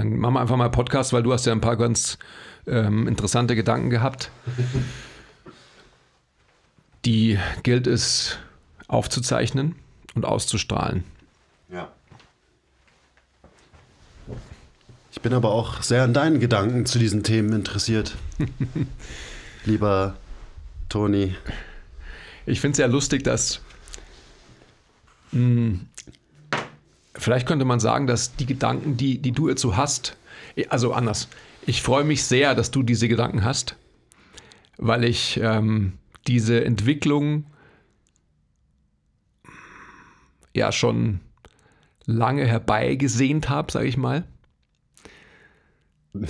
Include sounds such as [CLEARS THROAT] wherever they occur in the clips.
Dann machen wir einfach mal Podcast, weil du hast ja ein paar ganz ähm, interessante Gedanken gehabt. Die gilt es aufzuzeichnen und auszustrahlen. Ja. Ich bin aber auch sehr an deinen Gedanken zu diesen Themen interessiert. [LAUGHS] Lieber Toni. Ich finde es ja lustig, dass mh, hm, Vielleicht könnte man sagen, dass die Gedanken, die, die du dazu hast, eh, also anders. Ich freue mich sehr, dass du diese Gedanken hast, weil ich ähm, diese Entwicklung ja schon lange herbeigesehnt habe, sage ich mal. [LAUGHS]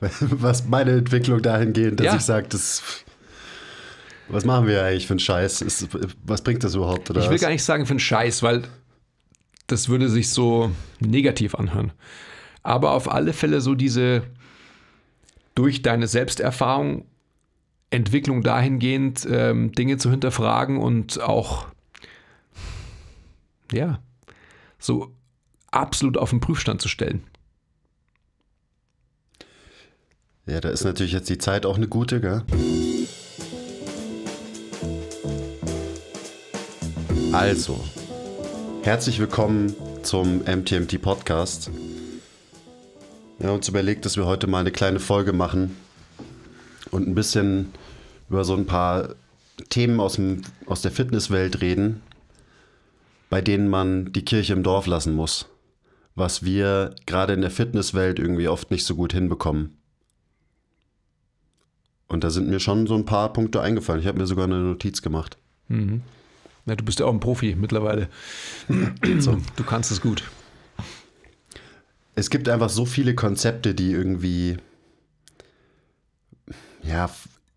Was meine Entwicklung dahingehend, dass ja. ich sage, das was machen wir eigentlich für einen Scheiß? Ist, was bringt das überhaupt? ich will was? gar nicht sagen für einen Scheiß, weil das würde sich so negativ anhören. Aber auf alle Fälle so diese durch deine Selbsterfahrung Entwicklung dahingehend, ähm, Dinge zu hinterfragen und auch, ja, so absolut auf den Prüfstand zu stellen. Ja, da ist natürlich jetzt die Zeit auch eine gute, gell? Also, Herzlich willkommen zum MTMT Podcast. Wir haben uns überlegt, dass wir heute mal eine kleine Folge machen und ein bisschen über so ein paar Themen aus, dem, aus der Fitnesswelt reden, bei denen man die Kirche im Dorf lassen muss, was wir gerade in der Fitnesswelt irgendwie oft nicht so gut hinbekommen. Und da sind mir schon so ein paar Punkte eingefallen. Ich habe mir sogar eine Notiz gemacht. Mhm. Ja, du bist ja auch ein Profi mittlerweile. So, du kannst es gut. Es gibt einfach so viele Konzepte, die irgendwie ja,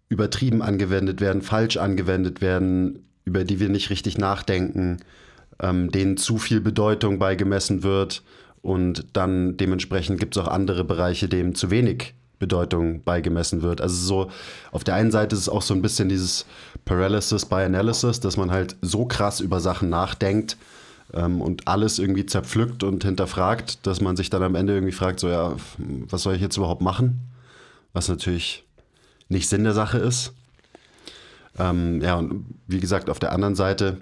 übertrieben angewendet werden, falsch angewendet werden, über die wir nicht richtig nachdenken, ähm, denen zu viel Bedeutung beigemessen wird und dann dementsprechend gibt es auch andere Bereiche, denen zu wenig Bedeutung beigemessen wird. Also so, auf der einen Seite ist es auch so ein bisschen dieses Paralysis by Analysis, dass man halt so krass über Sachen nachdenkt ähm, und alles irgendwie zerpflückt und hinterfragt, dass man sich dann am Ende irgendwie fragt, so ja, was soll ich jetzt überhaupt machen? Was natürlich nicht Sinn der Sache ist. Ähm, ja, und wie gesagt, auf der anderen Seite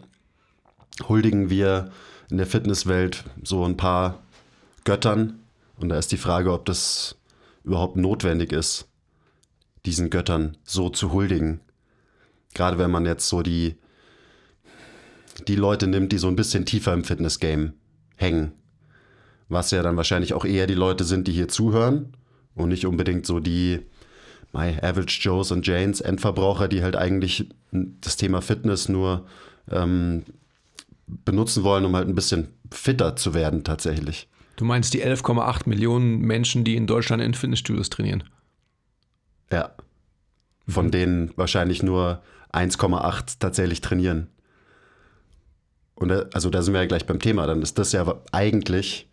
huldigen wir in der Fitnesswelt so ein paar Göttern. Und da ist die Frage, ob das überhaupt notwendig ist, diesen Göttern so zu huldigen. Gerade wenn man jetzt so die, die Leute nimmt, die so ein bisschen tiefer im Fitness-Game hängen. Was ja dann wahrscheinlich auch eher die Leute sind, die hier zuhören und nicht unbedingt so die my Average Joes und Janes, Endverbraucher, die halt eigentlich das Thema Fitness nur ähm, benutzen wollen, um halt ein bisschen fitter zu werden tatsächlich. Du meinst die 11,8 Millionen Menschen, die in Deutschland in Fitnessstudios trainieren? Ja. Von hm. denen wahrscheinlich nur 1,8 tatsächlich trainieren. Und da, also da sind wir ja gleich beim Thema. Dann ist das ja eigentlich,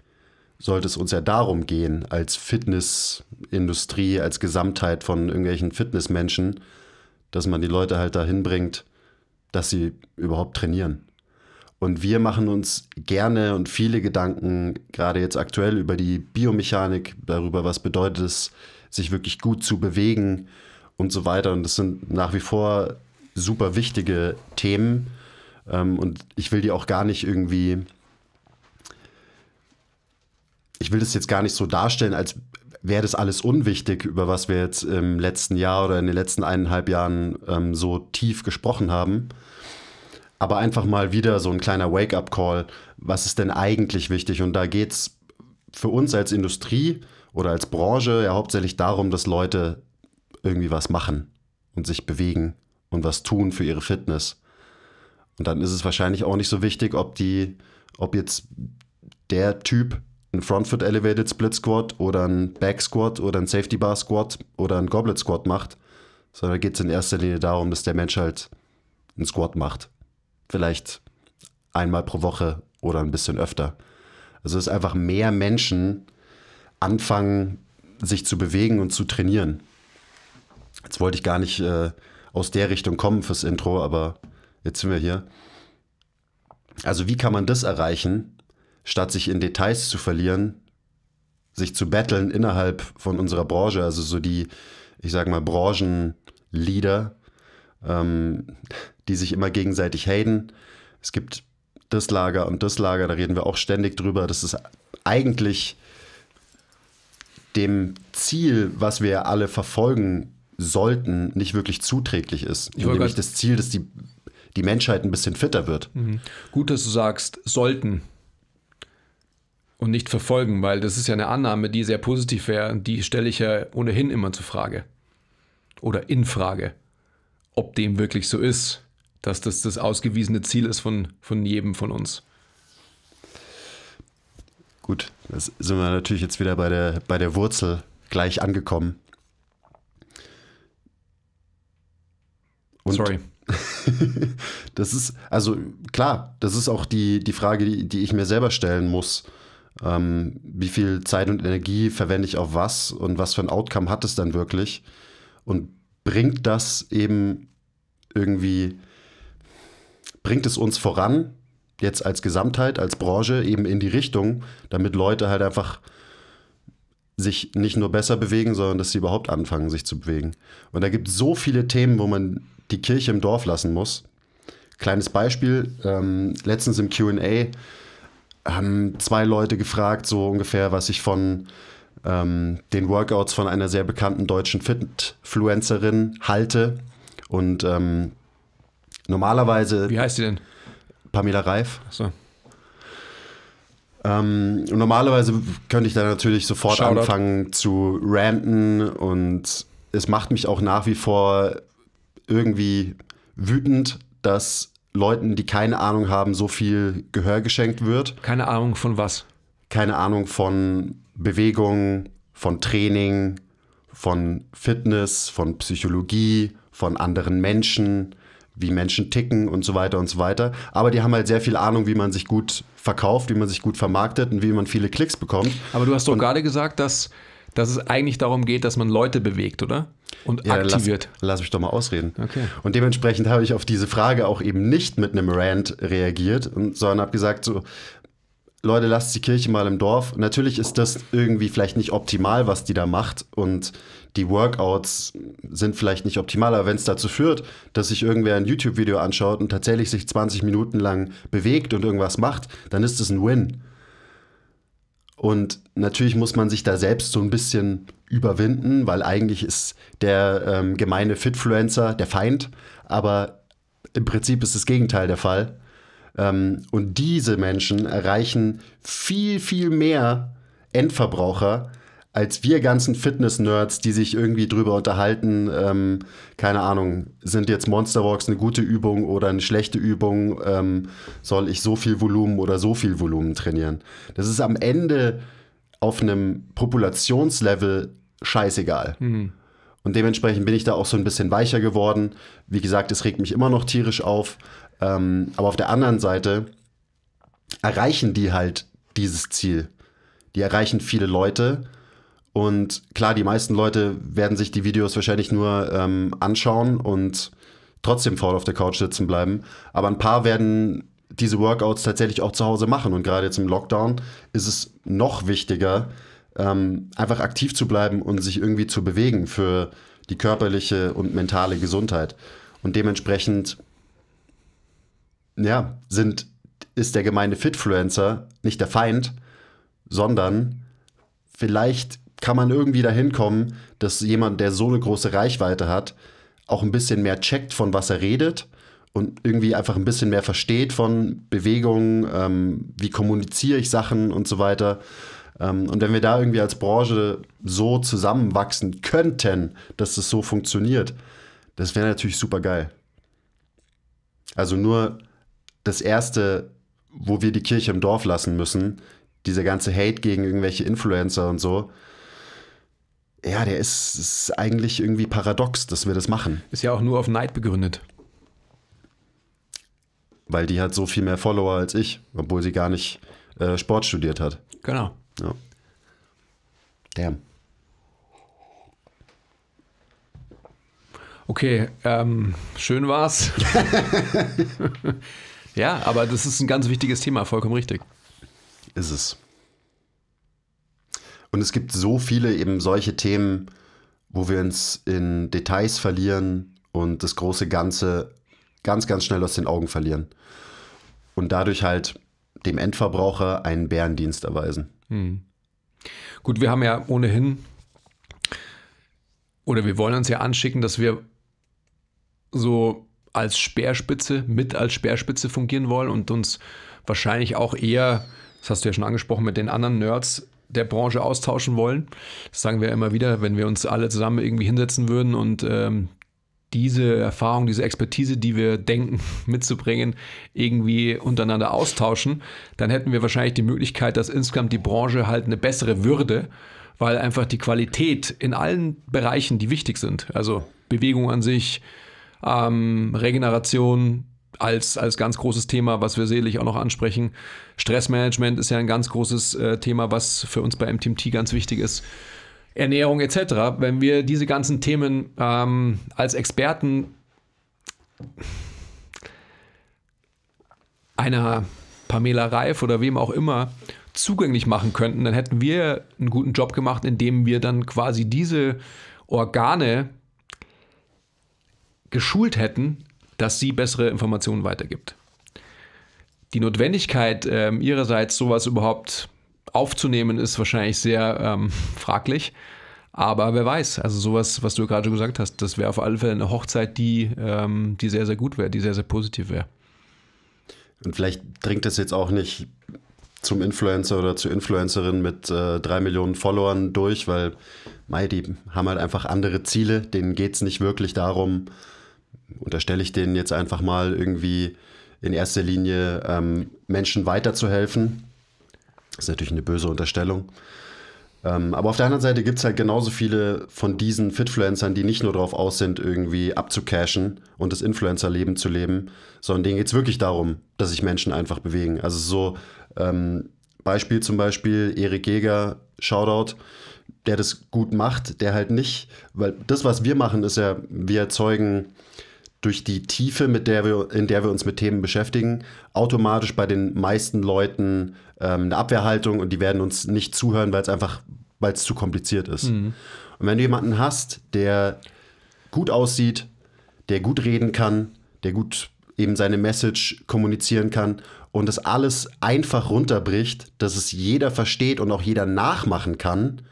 sollte es uns ja darum gehen, als Fitnessindustrie, als Gesamtheit von irgendwelchen Fitnessmenschen, dass man die Leute halt dahin bringt, dass sie überhaupt trainieren. Und wir machen uns gerne und viele Gedanken, gerade jetzt aktuell, über die Biomechanik, darüber, was bedeutet es, sich wirklich gut zu bewegen und so weiter. Und das sind nach wie vor super wichtige Themen. Ähm, und ich will die auch gar nicht irgendwie. Ich will das jetzt gar nicht so darstellen, als wäre das alles unwichtig, über was wir jetzt im letzten Jahr oder in den letzten eineinhalb Jahren ähm, so tief gesprochen haben aber einfach mal wieder so ein kleiner Wake-up-Call, was ist denn eigentlich wichtig? Und da geht es für uns als Industrie oder als Branche ja hauptsächlich darum, dass Leute irgendwie was machen und sich bewegen und was tun für ihre Fitness. Und dann ist es wahrscheinlich auch nicht so wichtig, ob die, ob jetzt der Typ ein Front Foot Elevated Split Squat oder ein Back Squat oder ein Safety Bar Squat oder ein Goblet Squat macht, sondern geht es in erster Linie darum, dass der Mensch halt einen Squat macht vielleicht einmal pro Woche oder ein bisschen öfter. Also es ist einfach mehr Menschen anfangen, sich zu bewegen und zu trainieren. Jetzt wollte ich gar nicht äh, aus der Richtung kommen fürs Intro, aber jetzt sind wir hier. Also wie kann man das erreichen, statt sich in Details zu verlieren, sich zu battlen innerhalb von unserer Branche, also so die, ich sag mal, Branchenleader, ähm, die sich immer gegenseitig haten. Es gibt das Lager und das Lager, da reden wir auch ständig drüber. Das ist eigentlich dem Ziel, was wir alle verfolgen sollten, nicht wirklich zuträglich ist. Ich nämlich das Ziel, dass die, die Menschheit ein bisschen fitter wird. Mhm. Gut, dass du sagst, sollten und nicht verfolgen, weil das ist ja eine Annahme, die sehr positiv wäre. und Die stelle ich ja ohnehin immer zur Frage. Oder in Frage, ob dem wirklich so ist dass das das ausgewiesene Ziel ist von, von jedem von uns. Gut, das sind wir natürlich jetzt wieder bei der, bei der Wurzel gleich angekommen. Und Sorry. [LAUGHS] das ist, also klar, das ist auch die, die Frage, die, die ich mir selber stellen muss. Ähm, wie viel Zeit und Energie verwende ich auf was und was für ein Outcome hat es dann wirklich? Und bringt das eben irgendwie bringt es uns voran, jetzt als Gesamtheit, als Branche eben in die Richtung, damit Leute halt einfach sich nicht nur besser bewegen, sondern dass sie überhaupt anfangen, sich zu bewegen. Und da gibt es so viele Themen, wo man die Kirche im Dorf lassen muss. Kleines Beispiel, ähm, letztens im QA haben zwei Leute gefragt, so ungefähr, was ich von ähm, den Workouts von einer sehr bekannten deutschen Fitfluencerin halte. Und ähm, Normalerweise. Wie heißt sie denn? Pamela Reif. Achso. Ähm, normalerweise könnte ich da natürlich sofort Shoutout. anfangen zu ranten und es macht mich auch nach wie vor irgendwie wütend, dass Leuten, die keine Ahnung haben, so viel Gehör geschenkt wird. Keine Ahnung von was? Keine Ahnung von Bewegung, von Training, von Fitness, von Psychologie, von anderen Menschen wie Menschen ticken und so weiter und so weiter. Aber die haben halt sehr viel Ahnung, wie man sich gut verkauft, wie man sich gut vermarktet und wie man viele Klicks bekommt. Aber du hast doch und gerade gesagt, dass, dass es eigentlich darum geht, dass man Leute bewegt, oder? Und ja, aktiviert. Lass, lass, mich doch mal ausreden. Okay. Und dementsprechend habe ich auf diese Frage auch eben nicht mit einem Rant reagiert, sondern habe gesagt, so, Leute, lasst die Kirche mal im Dorf. Natürlich ist das irgendwie vielleicht nicht optimal, was die da macht und die Workouts sind vielleicht nicht optimal, aber wenn es dazu führt, dass sich irgendwer ein YouTube-Video anschaut und tatsächlich sich 20 Minuten lang bewegt und irgendwas macht, dann ist es ein Win. Und natürlich muss man sich da selbst so ein bisschen überwinden, weil eigentlich ist der ähm, gemeine Fitfluencer der Feind, aber im Prinzip ist das Gegenteil der Fall. Ähm, und diese Menschen erreichen viel, viel mehr Endverbraucher, als wir ganzen Fitness-Nerds, die sich irgendwie drüber unterhalten, ähm, keine Ahnung, sind jetzt Monster Walks eine gute Übung oder eine schlechte Übung, ähm, soll ich so viel Volumen oder so viel Volumen trainieren? Das ist am Ende auf einem Populationslevel scheißegal. Mhm. Und dementsprechend bin ich da auch so ein bisschen weicher geworden. Wie gesagt, es regt mich immer noch tierisch auf. Ähm, aber auf der anderen Seite erreichen die halt dieses Ziel. Die erreichen viele Leute und klar, die meisten Leute werden sich die Videos wahrscheinlich nur ähm, anschauen und trotzdem faul auf der Couch sitzen bleiben. Aber ein paar werden diese Workouts tatsächlich auch zu Hause machen. Und gerade jetzt im Lockdown ist es noch wichtiger, ähm, einfach aktiv zu bleiben und sich irgendwie zu bewegen für die körperliche und mentale Gesundheit. Und dementsprechend, ja, sind, ist der gemeine Fitfluencer nicht der Feind, sondern vielleicht kann man irgendwie dahin kommen, dass jemand, der so eine große Reichweite hat, auch ein bisschen mehr checkt, von was er redet und irgendwie einfach ein bisschen mehr versteht von Bewegungen, ähm, wie kommuniziere ich Sachen und so weiter. Ähm, und wenn wir da irgendwie als Branche so zusammenwachsen könnten, dass es das so funktioniert, das wäre natürlich super geil. Also nur das Erste, wo wir die Kirche im Dorf lassen müssen, dieser ganze Hate gegen irgendwelche Influencer und so, ja, der ist, ist eigentlich irgendwie paradox, dass wir das machen. Ist ja auch nur auf Neid begründet. Weil die hat so viel mehr Follower als ich, obwohl sie gar nicht äh, Sport studiert hat. Genau. Ja. Damn. Okay, ähm, schön war's. [LAUGHS] [LAUGHS] ja, aber das ist ein ganz wichtiges Thema, vollkommen richtig. Ist es. Und es gibt so viele eben solche Themen, wo wir uns in Details verlieren und das große Ganze ganz, ganz schnell aus den Augen verlieren. Und dadurch halt dem Endverbraucher einen Bärendienst erweisen. Mhm. Gut, wir haben ja ohnehin, oder wir wollen uns ja anschicken, dass wir so als Speerspitze, mit als Speerspitze fungieren wollen und uns wahrscheinlich auch eher, das hast du ja schon angesprochen, mit den anderen Nerds der Branche austauschen wollen. Das sagen wir immer wieder, wenn wir uns alle zusammen irgendwie hinsetzen würden und ähm, diese Erfahrung, diese Expertise, die wir denken [LAUGHS] mitzubringen, irgendwie untereinander austauschen, dann hätten wir wahrscheinlich die Möglichkeit, dass insgesamt die Branche halt eine bessere würde, weil einfach die Qualität in allen Bereichen, die wichtig sind, also Bewegung an sich, ähm, Regeneration, als, als ganz großes Thema, was wir sicherlich auch noch ansprechen. Stressmanagement ist ja ein ganz großes äh, Thema, was für uns bei MTMT ganz wichtig ist. Ernährung etc. Wenn wir diese ganzen Themen ähm, als Experten einer Pamela Reif oder wem auch immer zugänglich machen könnten, dann hätten wir einen guten Job gemacht, indem wir dann quasi diese Organe geschult hätten, dass sie bessere Informationen weitergibt. Die Notwendigkeit äh, ihrerseits, sowas überhaupt aufzunehmen, ist wahrscheinlich sehr ähm, [LAUGHS] fraglich. Aber wer weiß, also sowas, was du gerade schon gesagt hast, das wäre auf alle Fälle eine Hochzeit, die, ähm, die sehr, sehr gut wäre, die sehr, sehr positiv wäre. Und vielleicht dringt es jetzt auch nicht zum Influencer oder zur Influencerin mit äh, drei Millionen Followern durch, weil Mai, die haben halt einfach andere Ziele, denen geht es nicht wirklich darum, unterstelle ich denen jetzt einfach mal irgendwie in erster Linie ähm, Menschen weiterzuhelfen. Das ist natürlich eine böse Unterstellung. Ähm, aber auf der anderen Seite gibt es halt genauso viele von diesen Fitfluencern, die nicht nur darauf aus sind, irgendwie abzucashen und das Influencer-Leben zu leben, sondern denen geht es wirklich darum, dass sich Menschen einfach bewegen. Also so ähm, Beispiel zum Beispiel Erik Jäger, Shoutout, der das gut macht, der halt nicht, weil das, was wir machen, ist ja, wir erzeugen durch die Tiefe, mit der wir, in der wir uns mit Themen beschäftigen, automatisch bei den meisten Leuten ähm, eine Abwehrhaltung und die werden uns nicht zuhören, weil es einfach, weil es zu kompliziert ist. Mhm. Und wenn du jemanden hast, der gut aussieht, der gut reden kann, der gut eben seine Message kommunizieren kann und das alles einfach runterbricht, dass es jeder versteht und auch jeder nachmachen kann,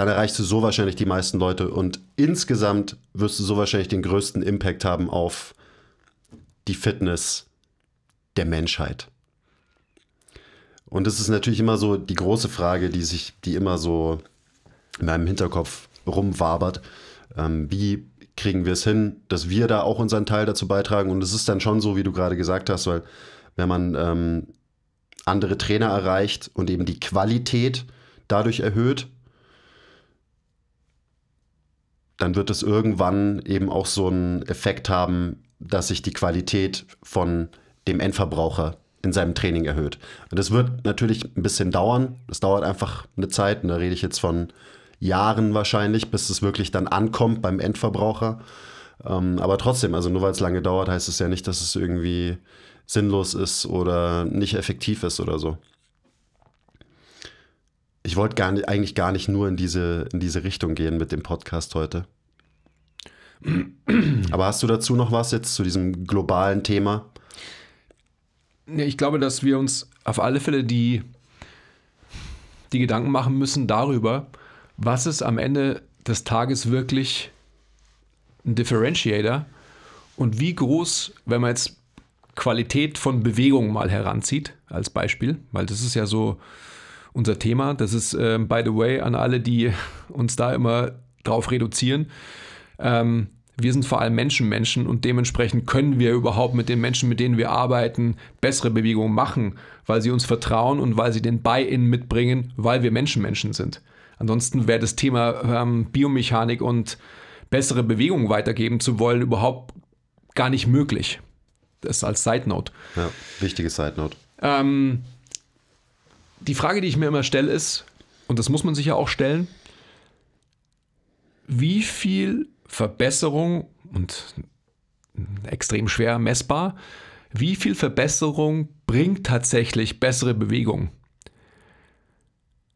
dann erreichst du so wahrscheinlich die meisten Leute und insgesamt wirst du so wahrscheinlich den größten Impact haben auf die Fitness der Menschheit. Und das ist natürlich immer so die große Frage, die sich, die immer so in meinem Hinterkopf rumwabert. Ähm, wie kriegen wir es hin, dass wir da auch unseren Teil dazu beitragen? Und es ist dann schon so, wie du gerade gesagt hast, weil wenn man ähm, andere Trainer erreicht und eben die Qualität dadurch erhöht, dann wird es irgendwann eben auch so einen Effekt haben, dass sich die Qualität von dem Endverbraucher in seinem Training erhöht. Und das wird natürlich ein bisschen dauern. Das dauert einfach eine Zeit. Und da rede ich jetzt von Jahren wahrscheinlich, bis es wirklich dann ankommt beim Endverbraucher. Ähm, aber trotzdem, also nur weil es lange dauert, heißt es ja nicht, dass es irgendwie sinnlos ist oder nicht effektiv ist oder so. Ich wollte gar nicht, eigentlich gar nicht nur in diese, in diese Richtung gehen mit dem Podcast heute. Aber hast du dazu noch was jetzt zu diesem globalen Thema? Ich glaube, dass wir uns auf alle Fälle die, die Gedanken machen müssen darüber, was ist am Ende des Tages wirklich ein Differentiator und wie groß, wenn man jetzt Qualität von Bewegung mal heranzieht, als Beispiel, weil das ist ja so unser Thema. Das ist, äh, by the way, an alle, die [LAUGHS] uns da immer drauf reduzieren. Ähm, wir sind vor allem Menschenmenschen und dementsprechend können wir überhaupt mit den Menschen, mit denen wir arbeiten, bessere Bewegungen machen, weil sie uns vertrauen und weil sie den Buy-in mitbringen, weil wir Menschenmenschen sind. Ansonsten wäre das Thema ähm, Biomechanik und bessere Bewegungen weitergeben zu wollen überhaupt gar nicht möglich. Das als Side Note. Ja, wichtige Side Note. Ähm, die Frage, die ich mir immer stelle, ist, und das muss man sich ja auch stellen, wie viel Verbesserung und extrem schwer messbar, wie viel Verbesserung bringt tatsächlich bessere Bewegung?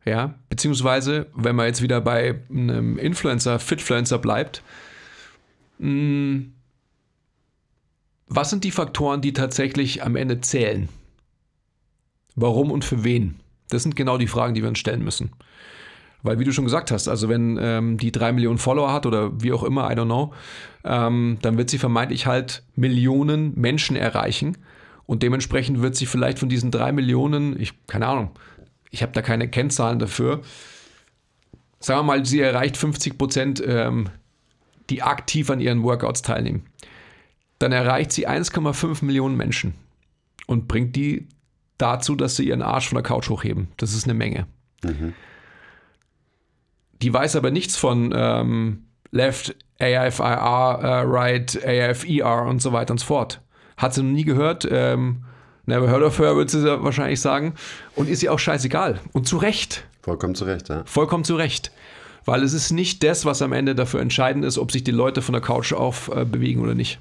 Ja, beziehungsweise, wenn man jetzt wieder bei einem Influencer, Fitfluencer bleibt, hm, was sind die Faktoren, die tatsächlich am Ende zählen? Warum und für wen? Das sind genau die Fragen, die wir uns stellen müssen. Weil, wie du schon gesagt hast, also wenn ähm, die drei Millionen Follower hat oder wie auch immer, I don't know, ähm, dann wird sie vermeintlich halt Millionen Menschen erreichen. Und dementsprechend wird sie vielleicht von diesen drei Millionen, ich, keine Ahnung, ich habe da keine Kennzahlen dafür, sagen wir mal, sie erreicht 50 Prozent, ähm, die aktiv an ihren Workouts teilnehmen. Dann erreicht sie 1,5 Millionen Menschen und bringt die dazu, dass sie ihren Arsch von der Couch hochheben. Das ist eine Menge. Mhm. Die weiß aber nichts von ähm, Left, AFIR, äh, Right, AFER und so weiter und so fort. Hat sie noch nie gehört. Ähm, never heard of her, würde sie wahrscheinlich sagen. Und ist ihr auch scheißegal. Und zu Recht. Vollkommen zu Recht, ja. Vollkommen zu Recht. Weil es ist nicht das, was am Ende dafür entscheidend ist, ob sich die Leute von der Couch auf äh, bewegen oder nicht.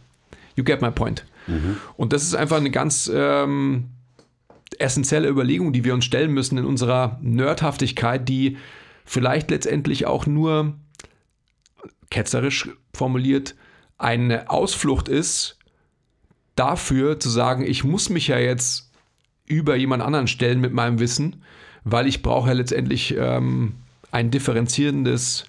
You get my point. Mhm. Und das ist einfach eine ganz. Ähm, essentielle Überlegung, die wir uns stellen müssen in unserer Nerdhaftigkeit, die vielleicht letztendlich auch nur ketzerisch formuliert eine Ausflucht ist, dafür zu sagen, ich muss mich ja jetzt über jemand anderen stellen mit meinem Wissen, weil ich brauche ja letztendlich ähm, ein differenzierendes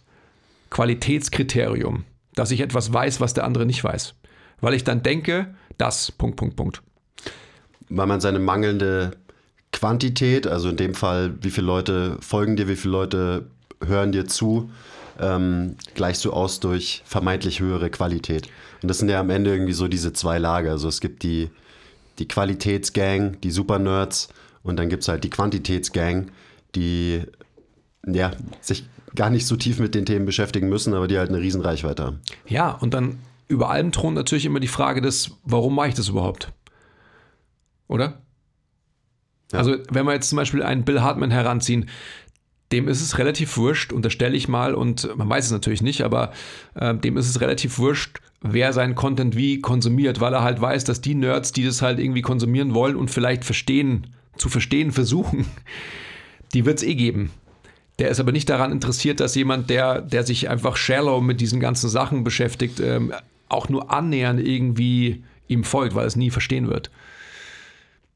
Qualitätskriterium, dass ich etwas weiß, was der andere nicht weiß. Weil ich dann denke, das, Punkt, Punkt, Punkt weil man seine mangelnde Quantität, also in dem Fall, wie viele Leute folgen dir, wie viele Leute hören dir zu, ähm, gleichst du aus durch vermeintlich höhere Qualität. Und das sind ja am Ende irgendwie so diese zwei Lager. Also es gibt die, die Qualitätsgang, die Super-Nerds und dann gibt es halt die Quantitätsgang, die ja, sich gar nicht so tief mit den Themen beschäftigen müssen, aber die halt eine Riesenreichweite haben. Ja, und dann über allem thront natürlich immer die Frage des, warum mache ich das überhaupt? oder? Ja. Also, wenn wir jetzt zum Beispiel einen Bill Hartman heranziehen, dem ist es relativ wurscht, unterstelle ich mal, und man weiß es natürlich nicht, aber äh, dem ist es relativ wurscht, wer seinen Content wie konsumiert, weil er halt weiß, dass die Nerds, die das halt irgendwie konsumieren wollen und vielleicht verstehen, zu verstehen versuchen, [LAUGHS] die wird es eh geben. Der ist aber nicht daran interessiert, dass jemand, der, der sich einfach shallow mit diesen ganzen Sachen beschäftigt, ähm, auch nur annähernd irgendwie ihm folgt, weil es nie verstehen wird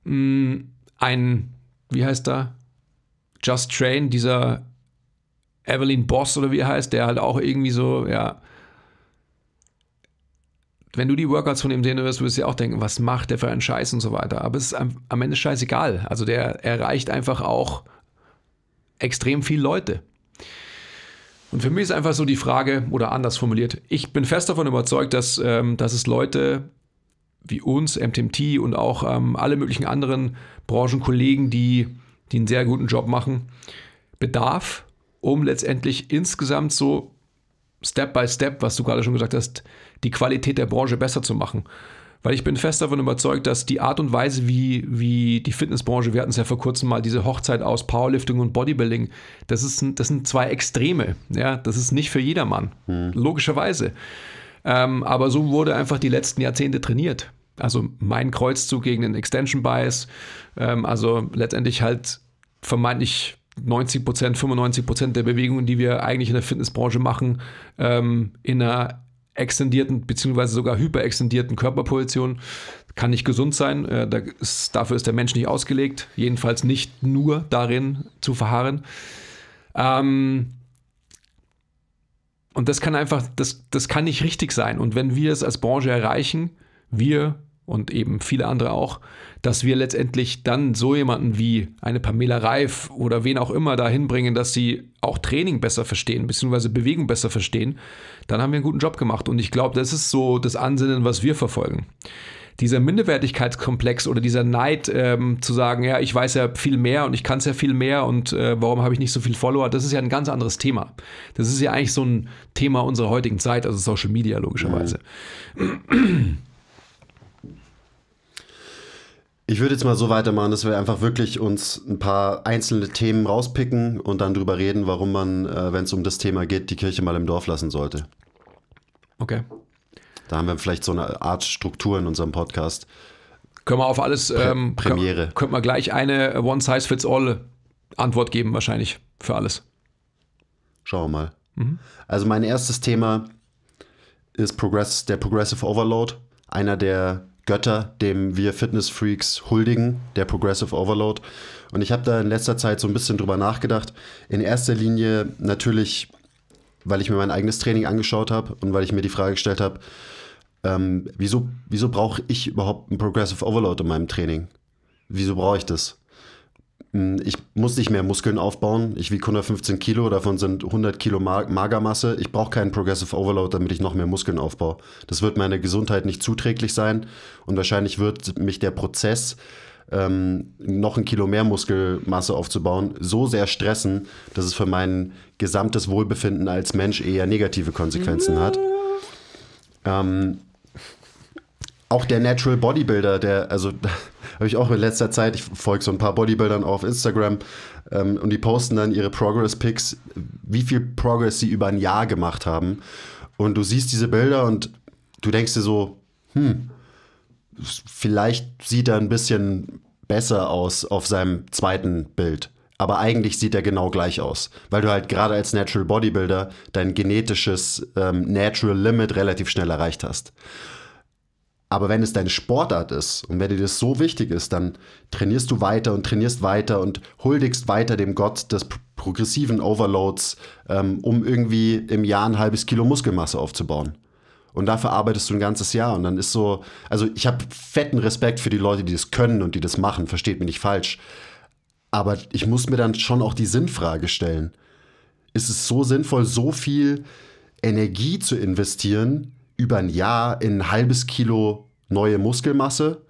mh, mm, ein, wie heißt da? Just Train, dieser Evelyn Boss oder wie er heißt, der halt auch irgendwie so, ja. Wenn du die Workouts von ihm sehen wirst, wirst du ja auch denken, was macht der für einen Scheiß und so weiter. Aber es ist am, am Ende scheißegal. Also der erreicht einfach auch extrem viele Leute. Und für mich ist einfach so die Frage, oder anders formuliert, ich bin fest davon überzeugt, dass, ähm, dass es Leute wie uns, MTMT und auch ähm, alle möglichen anderen Branchenkollegen, die, die einen sehr guten Job machen, bedarf, um letztendlich insgesamt so Step by Step, was du gerade schon gesagt hast, die Qualität der Branche besser zu machen. Weil ich bin fest davon überzeugt, dass die Art und Weise, wie, wie die Fitnessbranche, wir hatten es ja vor kurzem mal, diese Hochzeit aus Powerlifting und Bodybuilding, das, ist, das sind zwei Extreme. Ja? Das ist nicht für jedermann, hm. logischerweise. Ähm, aber so wurde einfach die letzten Jahrzehnte trainiert. Also mein Kreuzzug gegen den Extension Bias, ähm, also letztendlich halt vermeintlich 90 Prozent, 95 Prozent der Bewegungen, die wir eigentlich in der Fitnessbranche machen, ähm, in einer extendierten beziehungsweise sogar hyperextendierten Körperposition kann nicht gesund sein. Äh, da ist, dafür ist der Mensch nicht ausgelegt, jedenfalls nicht nur darin zu verharren. Ähm, und das kann einfach, das, das kann nicht richtig sein. Und wenn wir es als Branche erreichen, wir und eben viele andere auch, dass wir letztendlich dann so jemanden wie eine Pamela Reif oder wen auch immer dahin bringen, dass sie auch Training besser verstehen, beziehungsweise Bewegung besser verstehen, dann haben wir einen guten Job gemacht. Und ich glaube, das ist so das Ansinnen, was wir verfolgen dieser Minderwertigkeitskomplex oder dieser Neid ähm, zu sagen, ja, ich weiß ja viel mehr und ich kann es ja viel mehr und äh, warum habe ich nicht so viel Follower, das ist ja ein ganz anderes Thema. Das ist ja eigentlich so ein Thema unserer heutigen Zeit, also Social Media logischerweise. Mhm. Ich würde jetzt mal so weitermachen, dass wir einfach wirklich uns ein paar einzelne Themen rauspicken und dann drüber reden, warum man, äh, wenn es um das Thema geht, die Kirche mal im Dorf lassen sollte. Okay. Da haben wir vielleicht so eine Art Struktur in unserem Podcast. Können wir auf alles ähm, Premiere. Können, können wir gleich eine One Size Fits All Antwort geben, wahrscheinlich für alles. Schauen wir mal. Mhm. Also, mein erstes Thema ist Progress, der Progressive Overload. Einer der Götter, dem wir Fitness-Freaks huldigen, der Progressive Overload. Und ich habe da in letzter Zeit so ein bisschen drüber nachgedacht. In erster Linie natürlich, weil ich mir mein eigenes Training angeschaut habe und weil ich mir die Frage gestellt habe, ähm, wieso, wieso brauche ich überhaupt einen Progressive Overload in meinem Training? Wieso brauche ich das? Hm, ich muss nicht mehr Muskeln aufbauen. Ich wiege 115 Kilo, davon sind 100 Kilo Magermasse. Ich brauche keinen Progressive Overload, damit ich noch mehr Muskeln aufbaue. Das wird meiner Gesundheit nicht zuträglich sein und wahrscheinlich wird mich der Prozess, ähm, noch ein Kilo mehr Muskelmasse aufzubauen, so sehr stressen, dass es für mein gesamtes Wohlbefinden als Mensch eher negative Konsequenzen hat. Mhm. Ähm, auch der Natural Bodybuilder, der, also [LAUGHS] habe ich auch in letzter Zeit, ich folge so ein paar Bodybuildern auf Instagram ähm, und die posten dann ihre Progress-Picks, wie viel Progress sie über ein Jahr gemacht haben. Und du siehst diese Bilder und du denkst dir so, hm, vielleicht sieht er ein bisschen besser aus auf seinem zweiten Bild. Aber eigentlich sieht er genau gleich aus, weil du halt gerade als Natural Bodybuilder dein genetisches ähm, Natural Limit relativ schnell erreicht hast. Aber wenn es deine Sportart ist und wenn dir das so wichtig ist, dann trainierst du weiter und trainierst weiter und huldigst weiter dem Gott des progressiven Overloads, ähm, um irgendwie im Jahr ein halbes Kilo Muskelmasse aufzubauen. Und dafür arbeitest du ein ganzes Jahr. Und dann ist so, also ich habe fetten Respekt für die Leute, die das können und die das machen, versteht mich nicht falsch. Aber ich muss mir dann schon auch die Sinnfrage stellen. Ist es so sinnvoll, so viel Energie zu investieren, über ein Jahr in ein halbes Kilo neue Muskelmasse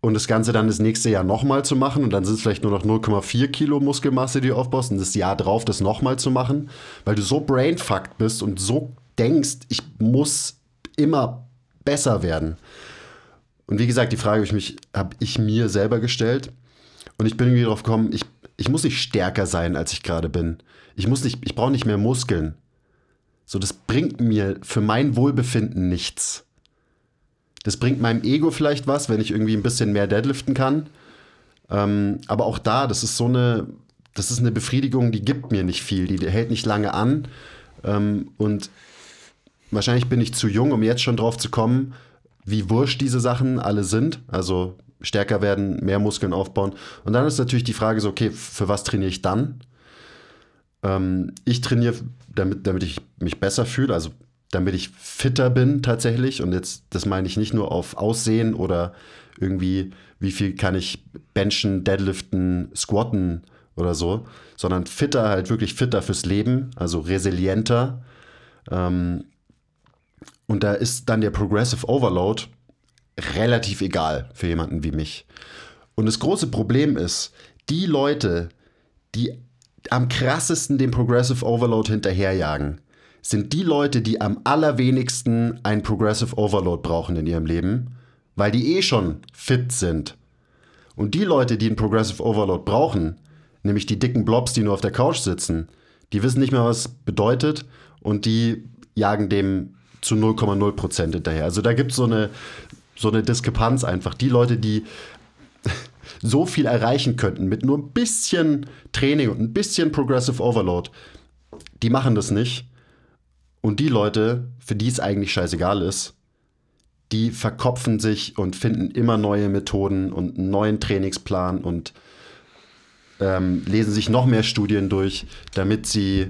und das Ganze dann das nächste Jahr nochmal zu machen und dann sind es vielleicht nur noch 0,4 Kilo Muskelmasse, die du aufbaust und das Jahr drauf das nochmal zu machen, weil du so brainfucked bist und so denkst, ich muss immer besser werden. Und wie gesagt, die Frage habe ich, mich, ich mir selber gestellt und ich bin irgendwie drauf gekommen, ich, ich muss nicht stärker sein, als ich gerade bin. Ich ich brauche nicht mehr Muskeln. So, das bringt mir für mein Wohlbefinden nichts. Das bringt meinem Ego vielleicht was, wenn ich irgendwie ein bisschen mehr deadliften kann. Ähm, aber auch da, das ist so eine, das ist eine Befriedigung, die gibt mir nicht viel, die hält nicht lange an. Ähm, und wahrscheinlich bin ich zu jung, um jetzt schon drauf zu kommen, wie wurscht diese Sachen alle sind. Also stärker werden, mehr Muskeln aufbauen. Und dann ist natürlich die Frage so, okay, für was trainiere ich dann? Ähm, ich trainiere damit, damit ich mich besser fühle, also damit ich fitter bin tatsächlich. Und jetzt, das meine ich nicht nur auf Aussehen oder irgendwie, wie viel kann ich benchen, deadliften, squatten oder so, sondern fitter, halt wirklich fitter fürs Leben, also resilienter. Ähm, und da ist dann der Progressive Overload relativ egal für jemanden wie mich. Und das große Problem ist, die Leute, die am krassesten dem Progressive Overload hinterherjagen, sind die Leute, die am allerwenigsten einen Progressive Overload brauchen in ihrem Leben, weil die eh schon fit sind. Und die Leute, die einen Progressive Overload brauchen, nämlich die dicken Blobs, die nur auf der Couch sitzen, die wissen nicht mehr, was bedeutet und die jagen dem zu 0,0 hinterher. Also da gibt so es eine, so eine Diskrepanz einfach. Die Leute, die so viel erreichen könnten mit nur ein bisschen Training und ein bisschen Progressive Overload. Die machen das nicht. Und die Leute, für die es eigentlich scheißegal ist, die verkopfen sich und finden immer neue Methoden und einen neuen Trainingsplan und ähm, lesen sich noch mehr Studien durch, damit sie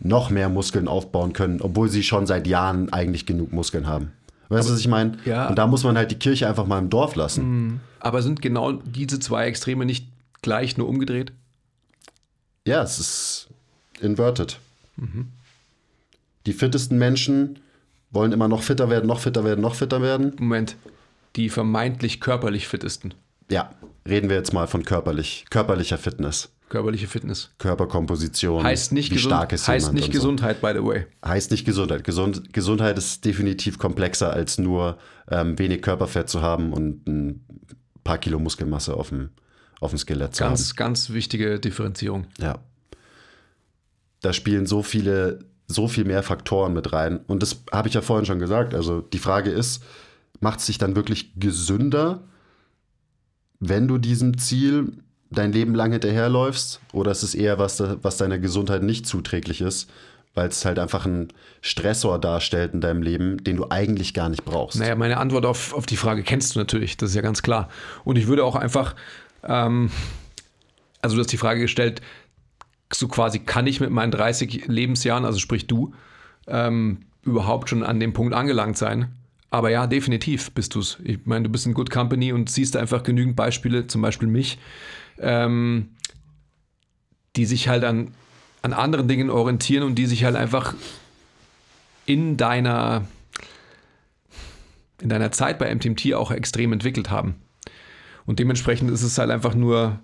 noch mehr Muskeln aufbauen können, obwohl sie schon seit Jahren eigentlich genug Muskeln haben. Weißt du, was ich meine? Ja. Und da muss man halt die Kirche einfach mal im Dorf lassen. Mhm. Aber sind genau diese zwei Extreme nicht gleich nur umgedreht? Ja, es ist inverted. Mhm. Die fittesten Menschen wollen immer noch fitter werden, noch fitter werden, noch fitter werden. Moment, die vermeintlich körperlich fittesten. Ja, reden wir jetzt mal von körperlich, körperlicher Fitness. Körperliche Fitness. Körperkomposition. Heißt nicht, wie gesund, stark ist heißt nicht Gesundheit, by the way. Heißt nicht Gesundheit. Gesund, Gesundheit ist definitiv komplexer als nur ähm, wenig Körperfett zu haben und ein paar Kilo Muskelmasse auf dem, auf dem Skelett zu ganz, haben. Ganz, ganz wichtige Differenzierung. Ja. Da spielen so viele, so viel mehr Faktoren mit rein. Und das habe ich ja vorhin schon gesagt. Also die Frage ist, macht es dich dann wirklich gesünder, wenn du diesem Ziel dein Leben lang hinterherläufst oder ist es eher was, was deiner Gesundheit nicht zuträglich ist, weil es halt einfach einen Stressor darstellt in deinem Leben, den du eigentlich gar nicht brauchst? Naja, meine Antwort auf, auf die Frage kennst du natürlich, das ist ja ganz klar. Und ich würde auch einfach, ähm, also du hast die Frage gestellt, so quasi kann ich mit meinen 30 Lebensjahren, also sprich du, ähm, überhaupt schon an dem Punkt angelangt sein? Aber ja, definitiv bist du es. Ich meine, du bist in Good Company und siehst einfach genügend Beispiele, zum Beispiel mich, ähm, die sich halt an, an anderen Dingen orientieren und die sich halt einfach in deiner, in deiner Zeit bei MTMT auch extrem entwickelt haben. Und dementsprechend ist es halt einfach nur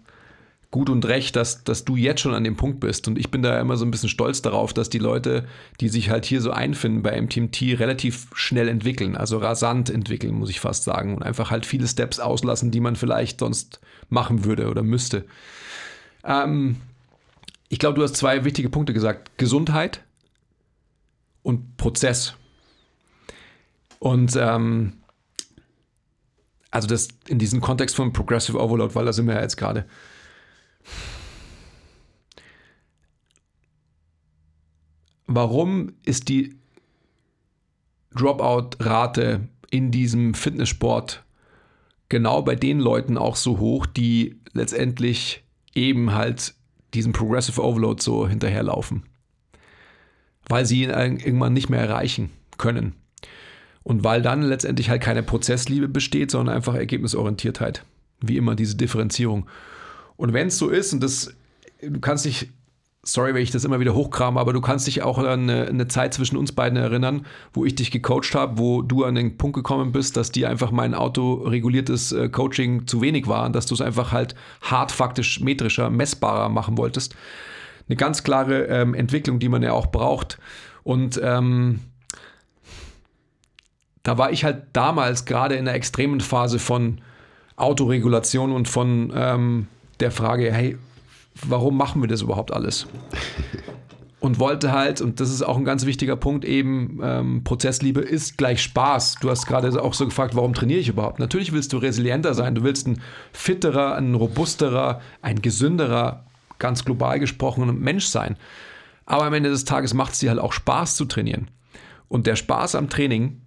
gut und recht, dass, dass du jetzt schon an dem Punkt bist. Und ich bin da immer so ein bisschen stolz darauf, dass die Leute, die sich halt hier so einfinden bei MTMT, relativ schnell entwickeln, also rasant entwickeln, muss ich fast sagen. Und einfach halt viele Steps auslassen, die man vielleicht sonst machen würde oder müsste. Ähm, ich glaube, du hast zwei wichtige Punkte gesagt. Gesundheit und Prozess. Und ähm, also das in diesem Kontext von Progressive Overload, weil da sind wir ja jetzt gerade. warum ist die Dropout-Rate in diesem Fitnesssport genau bei den Leuten auch so hoch, die letztendlich eben halt diesem Progressive Overload so hinterherlaufen. Weil sie ihn irgendwann nicht mehr erreichen können. Und weil dann letztendlich halt keine Prozessliebe besteht, sondern einfach Ergebnisorientiertheit. Wie immer diese Differenzierung. Und wenn es so ist, und das, du kannst dich sorry, wenn ich das immer wieder hochkram, aber du kannst dich auch an eine, eine Zeit zwischen uns beiden erinnern, wo ich dich gecoacht habe, wo du an den Punkt gekommen bist, dass dir einfach mein autoreguliertes äh, Coaching zu wenig war und dass du es einfach halt hart faktisch metrischer, messbarer machen wolltest. Eine ganz klare ähm, Entwicklung, die man ja auch braucht. Und ähm, da war ich halt damals gerade in der extremen Phase von Autoregulation und von ähm, der Frage, hey, warum machen wir das überhaupt alles? Und wollte halt, und das ist auch ein ganz wichtiger Punkt, eben ähm, Prozessliebe ist gleich Spaß. Du hast gerade auch so gefragt, warum trainiere ich überhaupt? Natürlich willst du resilienter sein, du willst ein fitterer, ein robusterer, ein gesünderer, ganz global gesprochen, Mensch sein. Aber am Ende des Tages macht es dir halt auch Spaß zu trainieren. Und der Spaß am Training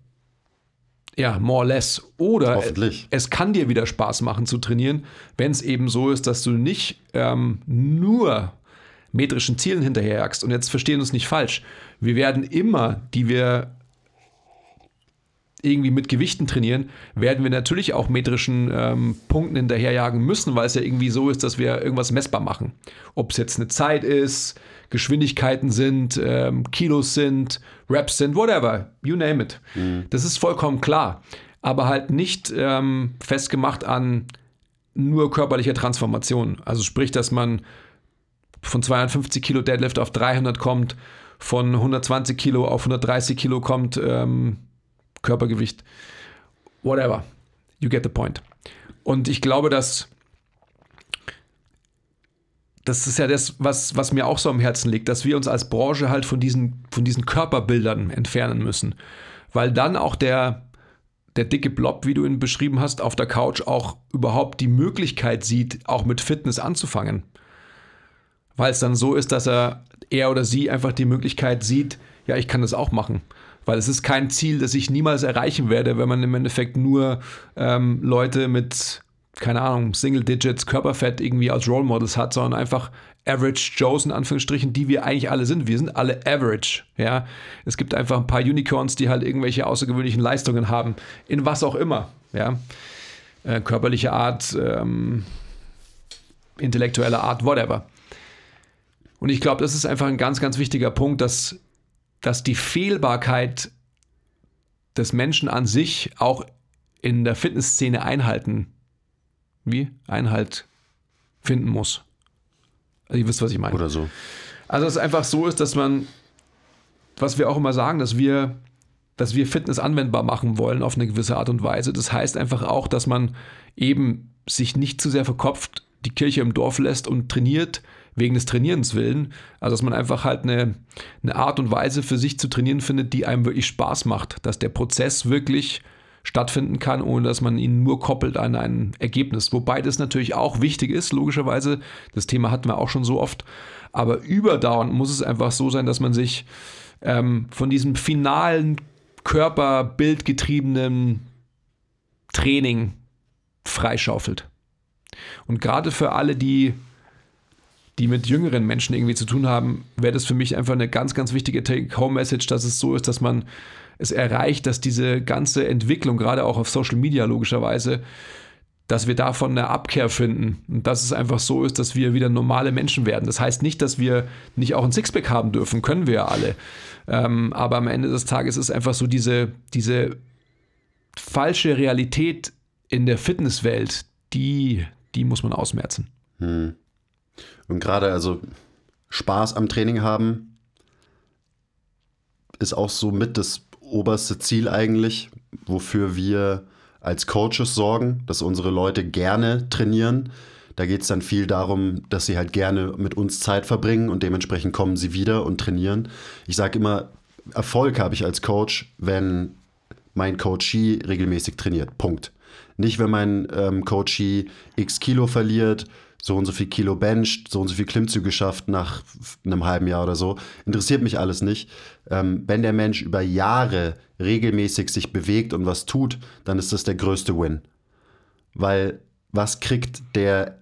ja, more or less. Oder Hoffentlich. Es, es kann dir wieder Spaß machen zu trainieren, wenn es eben so ist, dass du nicht ähm, nur metrischen Zielen hinterherjagst. Und jetzt verstehen uns nicht falsch. Wir werden immer, die wir irgendwie mit Gewichten trainieren, werden wir natürlich auch metrischen ähm, Punkten hinterherjagen müssen, weil es ja irgendwie so ist, dass wir irgendwas messbar machen. Ob es jetzt eine Zeit ist, Geschwindigkeiten sind, ähm, Kilos sind, Raps sind, whatever, you name it. Mhm. Das ist vollkommen klar. Aber halt nicht ähm, festgemacht an nur körperlicher Transformation. Also sprich, dass man von 250 Kilo Deadlift auf 300 kommt, von 120 Kilo auf 130 Kilo kommt, ähm, Körpergewicht, whatever. You get the point. Und ich glaube, dass das ist ja das, was, was mir auch so am Herzen liegt, dass wir uns als Branche halt von diesen, von diesen Körperbildern entfernen müssen. Weil dann auch der, der dicke Blob, wie du ihn beschrieben hast, auf der Couch auch überhaupt die Möglichkeit sieht, auch mit Fitness anzufangen. Weil es dann so ist, dass er, er oder sie einfach die Möglichkeit sieht, ja, ich kann das auch machen. Weil es ist kein Ziel, das ich niemals erreichen werde, wenn man im Endeffekt nur ähm, Leute mit keine Ahnung, Single Digits Körperfett irgendwie als Role Models hat, sondern einfach Average Joes in Anführungsstrichen, die wir eigentlich alle sind. Wir sind alle Average, ja. Es gibt einfach ein paar Unicorns, die halt irgendwelche außergewöhnlichen Leistungen haben, in was auch immer, ja. Äh, körperliche Art, ähm, intellektuelle Art, whatever. Und ich glaube, das ist einfach ein ganz, ganz wichtiger Punkt, dass, dass die Fehlbarkeit des Menschen an sich auch in der Fitnessszene einhalten wie Einhalt finden muss. Also ihr wisst, was ich meine. Oder so. Also es ist einfach so ist, dass man, was wir auch immer sagen, dass wir, dass wir Fitness anwendbar machen wollen auf eine gewisse Art und Weise. Das heißt einfach auch, dass man eben sich nicht zu sehr verkopft, die Kirche im Dorf lässt und trainiert wegen des Trainierens willen. Also dass man einfach halt eine, eine Art und Weise für sich zu trainieren findet, die einem wirklich Spaß macht. Dass der Prozess wirklich stattfinden kann, ohne dass man ihn nur koppelt an ein Ergebnis. Wobei das natürlich auch wichtig ist, logischerweise. Das Thema hatten wir auch schon so oft. Aber überdauernd muss es einfach so sein, dass man sich ähm, von diesem finalen körperbildgetriebenen Training freischaufelt. Und gerade für alle, die, die mit jüngeren Menschen irgendwie zu tun haben, wäre das für mich einfach eine ganz, ganz wichtige Take-Home-Message, dass es so ist, dass man es erreicht, dass diese ganze Entwicklung, gerade auch auf Social Media logischerweise, dass wir davon eine Abkehr finden und dass es einfach so ist, dass wir wieder normale Menschen werden. Das heißt nicht, dass wir nicht auch ein Sixpack haben dürfen, können wir ja alle. Ähm, aber am Ende des Tages ist einfach so diese, diese falsche Realität in der Fitnesswelt, die, die muss man ausmerzen. Hm. Und gerade also Spaß am Training haben, ist auch so mit das oberste Ziel eigentlich, wofür wir als Coaches sorgen, dass unsere Leute gerne trainieren. Da geht es dann viel darum, dass sie halt gerne mit uns Zeit verbringen und dementsprechend kommen sie wieder und trainieren. Ich sage immer, Erfolg habe ich als Coach, wenn mein Coachee regelmäßig trainiert. Punkt. Nicht, wenn mein ähm, Coachee x Kilo verliert, so und so viel Kilo bencht, so und so viel Klimmzüge schafft nach einem halben Jahr oder so. Interessiert mich alles nicht ähm, wenn der Mensch über Jahre regelmäßig sich bewegt und was tut, dann ist das der größte Win. Weil was kriegt der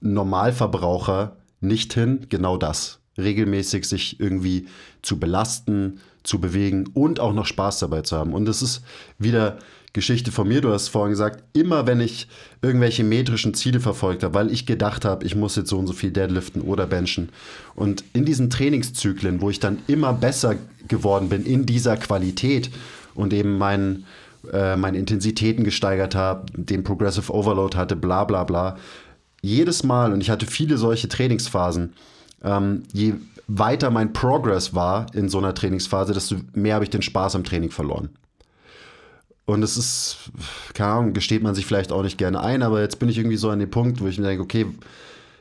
Normalverbraucher nicht hin? Genau das. Regelmäßig sich irgendwie zu belasten, zu bewegen und auch noch Spaß dabei zu haben. Und das ist wieder Geschichte von mir. Du hast vorhin gesagt, immer wenn ich irgendwelche metrischen Ziele verfolgt habe, weil ich gedacht habe, ich muss jetzt so und so viel deadliften oder benchen. Und in diesen Trainingszyklen, wo ich dann immer besser geworden bin in dieser Qualität und eben meinen äh, meine Intensitäten gesteigert habe, den Progressive Overload hatte, bla bla bla. Jedes Mal, und ich hatte viele solche Trainingsphasen, ähm, je weiter mein Progress war in so einer Trainingsphase, desto mehr habe ich den Spaß am Training verloren. Und es ist, keine Ahnung, gesteht man sich vielleicht auch nicht gerne ein, aber jetzt bin ich irgendwie so an dem Punkt, wo ich mir denke, okay,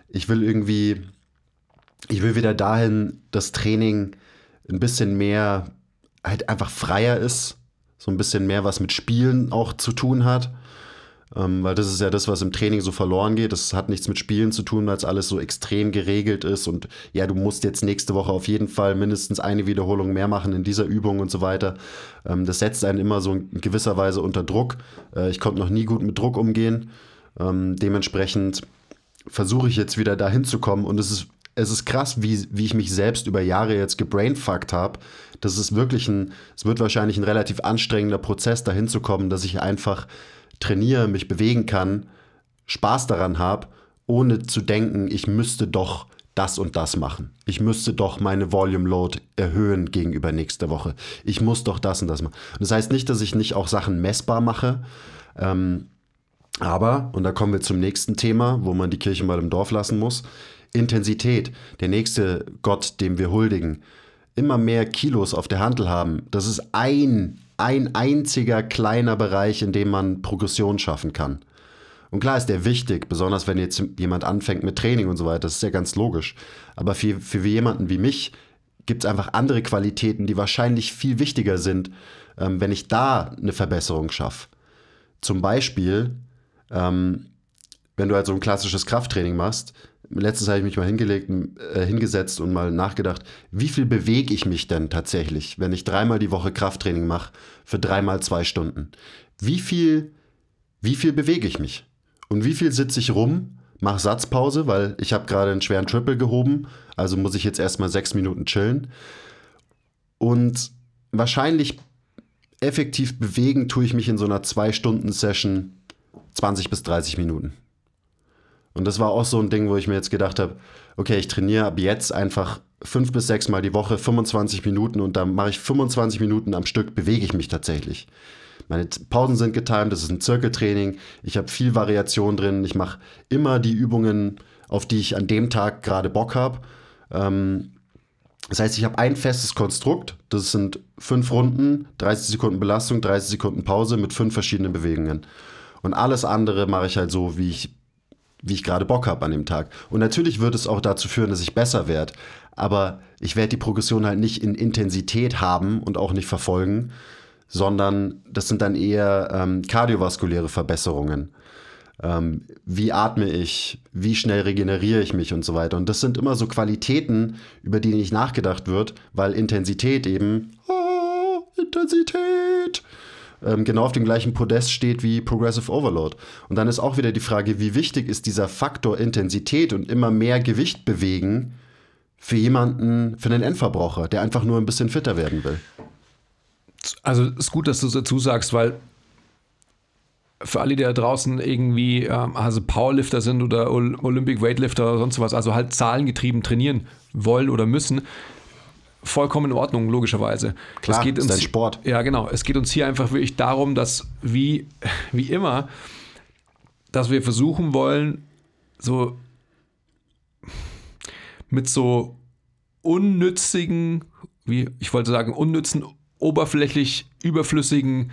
ich will irgendwie, ich will wieder dahin, dass Training ein bisschen mehr, halt einfach freier ist, so ein bisschen mehr was mit Spielen auch zu tun hat. Ähm, weil das ist ja das, was im Training so verloren geht. Das hat nichts mit Spielen zu tun, weil es alles so extrem geregelt ist. Und ja, du musst jetzt nächste Woche auf jeden Fall mindestens eine Wiederholung mehr machen in dieser Übung und so weiter. Ähm, das setzt einen immer so in gewisser Weise unter Druck. Äh, ich konnte noch nie gut mit Druck umgehen. Ähm, dementsprechend versuche ich jetzt wieder dahin zu kommen. Und es ist, es ist krass, wie, wie ich mich selbst über Jahre jetzt gebrainfuckt habe. Das ist wirklich ein, es wird wahrscheinlich ein relativ anstrengender Prozess, dahin zu kommen, dass ich einfach trainiere, mich bewegen kann, Spaß daran habe, ohne zu denken, ich müsste doch das und das machen. Ich müsste doch meine Volume Load erhöhen gegenüber nächster Woche. Ich muss doch das und das machen. Das heißt nicht, dass ich nicht auch Sachen messbar mache. Ähm, aber, und da kommen wir zum nächsten Thema, wo man die Kirche mal im Dorf lassen muss, Intensität, der nächste Gott, dem wir huldigen, immer mehr Kilos auf der Handel haben. Das ist ein ein einziger kleiner Bereich, in dem man Progression schaffen kann. Und klar ist der wichtig, besonders wenn jetzt jemand anfängt mit Training und so weiter, das ist ja ganz logisch. Aber für, für jemanden wie mich gibt es einfach andere Qualitäten, die wahrscheinlich viel wichtiger sind, ähm, wenn ich da eine Verbesserung schaffe. Zum Beispiel, ähm, wenn du halt so ein klassisches Krafttraining machst, letztens habe ich mich mal hingelegt, äh, hingesetzt und mal nachgedacht, wie viel bewege ich mich denn tatsächlich, wenn ich dreimal die Woche Krafttraining mache für dreimal zwei Stunden? Wie viel, wie viel bewege ich mich? Und wie viel sitze ich rum, mache Satzpause, weil ich habe gerade einen schweren Triple gehoben, also muss ich jetzt erstmal sechs Minuten chillen. Und wahrscheinlich effektiv bewegen tue ich mich in so einer zwei Stunden Session 20 bis 30 Minuten. Und das war auch so ein Ding, wo ich mir jetzt gedacht habe, okay, ich trainiere ab jetzt einfach fünf bis sechs Mal die Woche 25 Minuten und dann mache ich 25 Minuten am Stück, bewege ich mich tatsächlich. Meine Pausen sind getimt, das ist ein Zirkeltraining, ich habe viel Variation drin, ich mache immer die Übungen, auf die ich an dem Tag gerade Bock habe. Ähm, das heißt, ich habe ein festes Konstrukt, das sind fünf Runden, 30 Sekunden Belastung, 30 Sekunden Pause mit fünf verschiedenen Bewegungen. Und alles andere mache ich halt so, wie ich wie ich gerade Bock habe an dem Tag. Und natürlich wird es auch dazu führen, dass ich besser werde. Aber ich werde die Progression halt nicht in Intensität haben und auch nicht verfolgen, sondern das sind dann eher ähm, kardiovaskuläre Verbesserungen. Ähm, wie atme ich? Wie schnell regeneriere ich mich und so weiter? Und das sind immer so Qualitäten, über die nicht nachgedacht wird, weil Intensität eben, oh, Intensität, ähm, genau auf dem gleichen Podest steht wie Progressive Overload. Und dann ist auch wieder die Frage, wie wichtig ist dieser Faktor Intensität und immer mehr Gewicht bewegen für jemanden, für einen Endverbraucher, der einfach nur ein bisschen fitter werden will. Also es ist gut, dass du dazu sagst, weil für alle, die da draußen irgendwie ähm, also Powerlifter sind oder Olympic Weightlifter oder sonst was, also halt zahlengetrieben trainieren wollen oder müssen, vollkommen in Ordnung, logischerweise. Klar, es geht uns, ist ein Sport. Ja, genau. Es geht uns hier einfach wirklich darum, dass wie, [LAUGHS] wie immer, dass wir versuchen wollen, so mit so unnützigen, wie ich wollte sagen, unnützen, oberflächlich, überflüssigen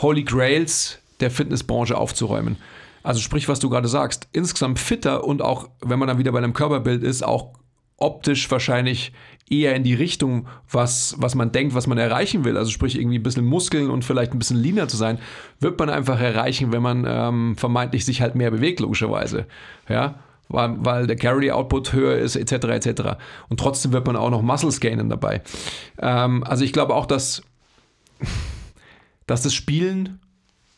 Holy Grails der Fitnessbranche aufzuräumen. Also sprich, was du gerade sagst, insgesamt fitter und auch, wenn man dann wieder bei einem Körperbild ist, auch optisch wahrscheinlich eher in die Richtung, was, was man denkt, was man erreichen will. Also sprich irgendwie ein bisschen Muskeln und vielleicht ein bisschen leaner zu sein, wird man einfach erreichen, wenn man ähm, vermeintlich sich halt mehr bewegt, logischerweise. Ja, weil, weil der Carry-Output höher ist, etc., etc. Und trotzdem wird man auch noch Muscles gainen dabei. Ähm, also ich glaube auch, dass, dass das Spielen,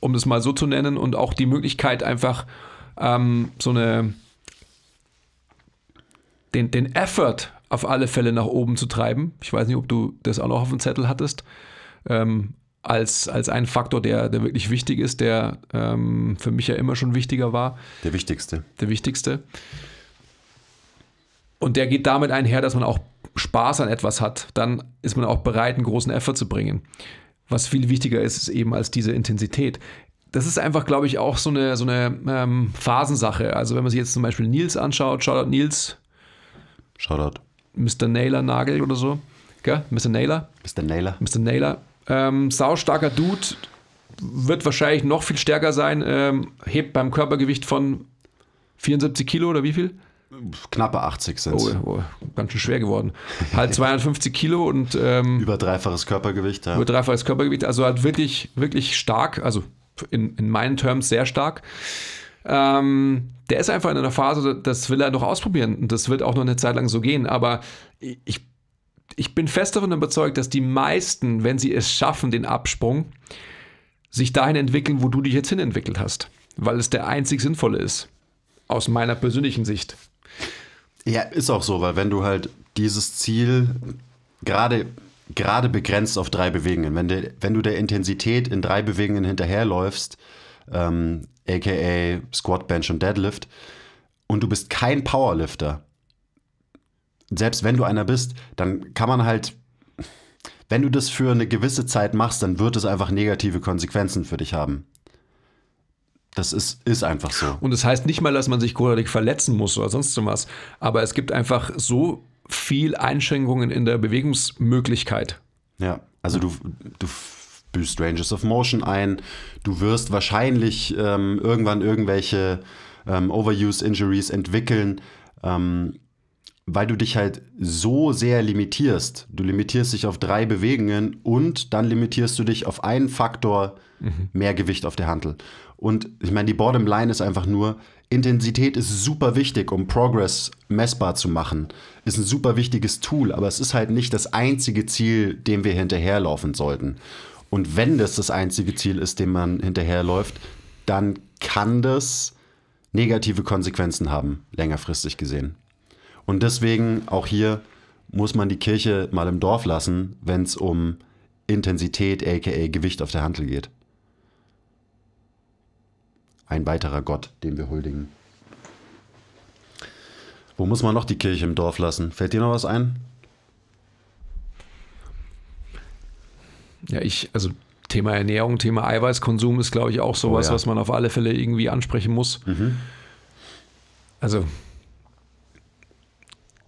um das mal so zu nennen, und auch die Möglichkeit einfach ähm, so eine den, den Effort auf alle Fälle nach oben zu treiben. Ich weiß nicht, ob du das auch noch auf dem Zettel hattest. Ähm, als, als ein Faktor, der, der wirklich wichtig ist, der ähm, für mich ja immer schon wichtiger war. Der wichtigste. Der wichtigste. Und der geht damit einher, dass man auch Spaß an etwas hat. Dann ist man auch bereit, einen großen Effort zu bringen. Was viel wichtiger ist, ist eben als diese Intensität. Das ist einfach, glaube ich, auch so eine, so eine ähm, Phasensache. Also wenn man sich jetzt zum Beispiel Nils anschaut, Shoutout Nils, Shoutout. Mr. Naylor Nagel oder so. Gell? Mr. Naylor? Mr. Naylor. Mr. Naylor. Ähm, saustarker Dude. Wird wahrscheinlich noch viel stärker sein. Ähm, hebt beim Körpergewicht von 74 Kilo oder wie viel? Knappe 80 sind oh, oh, ganz schön schwer geworden. Halt 250 [LAUGHS] Kilo und. Ähm, über dreifaches Körpergewicht, ja. Über dreifaches Körpergewicht, also halt wirklich, wirklich stark, also in, in meinen Terms sehr stark. Ähm, der ist einfach in einer Phase, das will er noch ausprobieren und das wird auch noch eine Zeit lang so gehen. Aber ich, ich bin fest davon überzeugt, dass die meisten, wenn sie es schaffen, den Absprung, sich dahin entwickeln, wo du dich jetzt hin entwickelt hast. Weil es der einzig sinnvolle ist. Aus meiner persönlichen Sicht. Ja, ist auch so, weil wenn du halt dieses Ziel gerade gerade begrenzt auf drei Bewegungen, wenn, de, wenn du der Intensität in drei Bewegungen hinterherläufst, ähm, aka Squat, Bench und Deadlift, und du bist kein Powerlifter, selbst wenn du einer bist, dann kann man halt, wenn du das für eine gewisse Zeit machst, dann wird es einfach negative Konsequenzen für dich haben. Das ist, ist einfach so. Und es das heißt nicht mal, dass man sich großartig verletzen muss oder sonst was, aber es gibt einfach so viel Einschränkungen in der Bewegungsmöglichkeit. Ja, also du, du büßt Ranges of Motion ein. Du wirst wahrscheinlich ähm, irgendwann irgendwelche ähm, Overuse-Injuries entwickeln, ähm, weil du dich halt so sehr limitierst. Du limitierst dich auf drei Bewegungen und dann limitierst du dich auf einen Faktor mhm. mehr Gewicht auf der Handel. Und ich meine, die Bottom Line ist einfach nur, Intensität ist super wichtig, um Progress messbar zu machen. Ist ein super wichtiges Tool, aber es ist halt nicht das einzige Ziel, dem wir hinterherlaufen sollten. Und wenn das das einzige Ziel ist, dem man hinterherläuft, dann kann das negative Konsequenzen haben, längerfristig gesehen. Und deswegen auch hier muss man die Kirche mal im Dorf lassen, wenn es um Intensität, aka Gewicht auf der Handel geht. Ein weiterer Gott, den wir huldigen. Wo muss man noch die Kirche im Dorf lassen? Fällt dir noch was ein? Ja, ich, also Thema Ernährung, Thema Eiweißkonsum ist, glaube ich, auch sowas, oh ja. was man auf alle Fälle irgendwie ansprechen muss. Mhm. Also,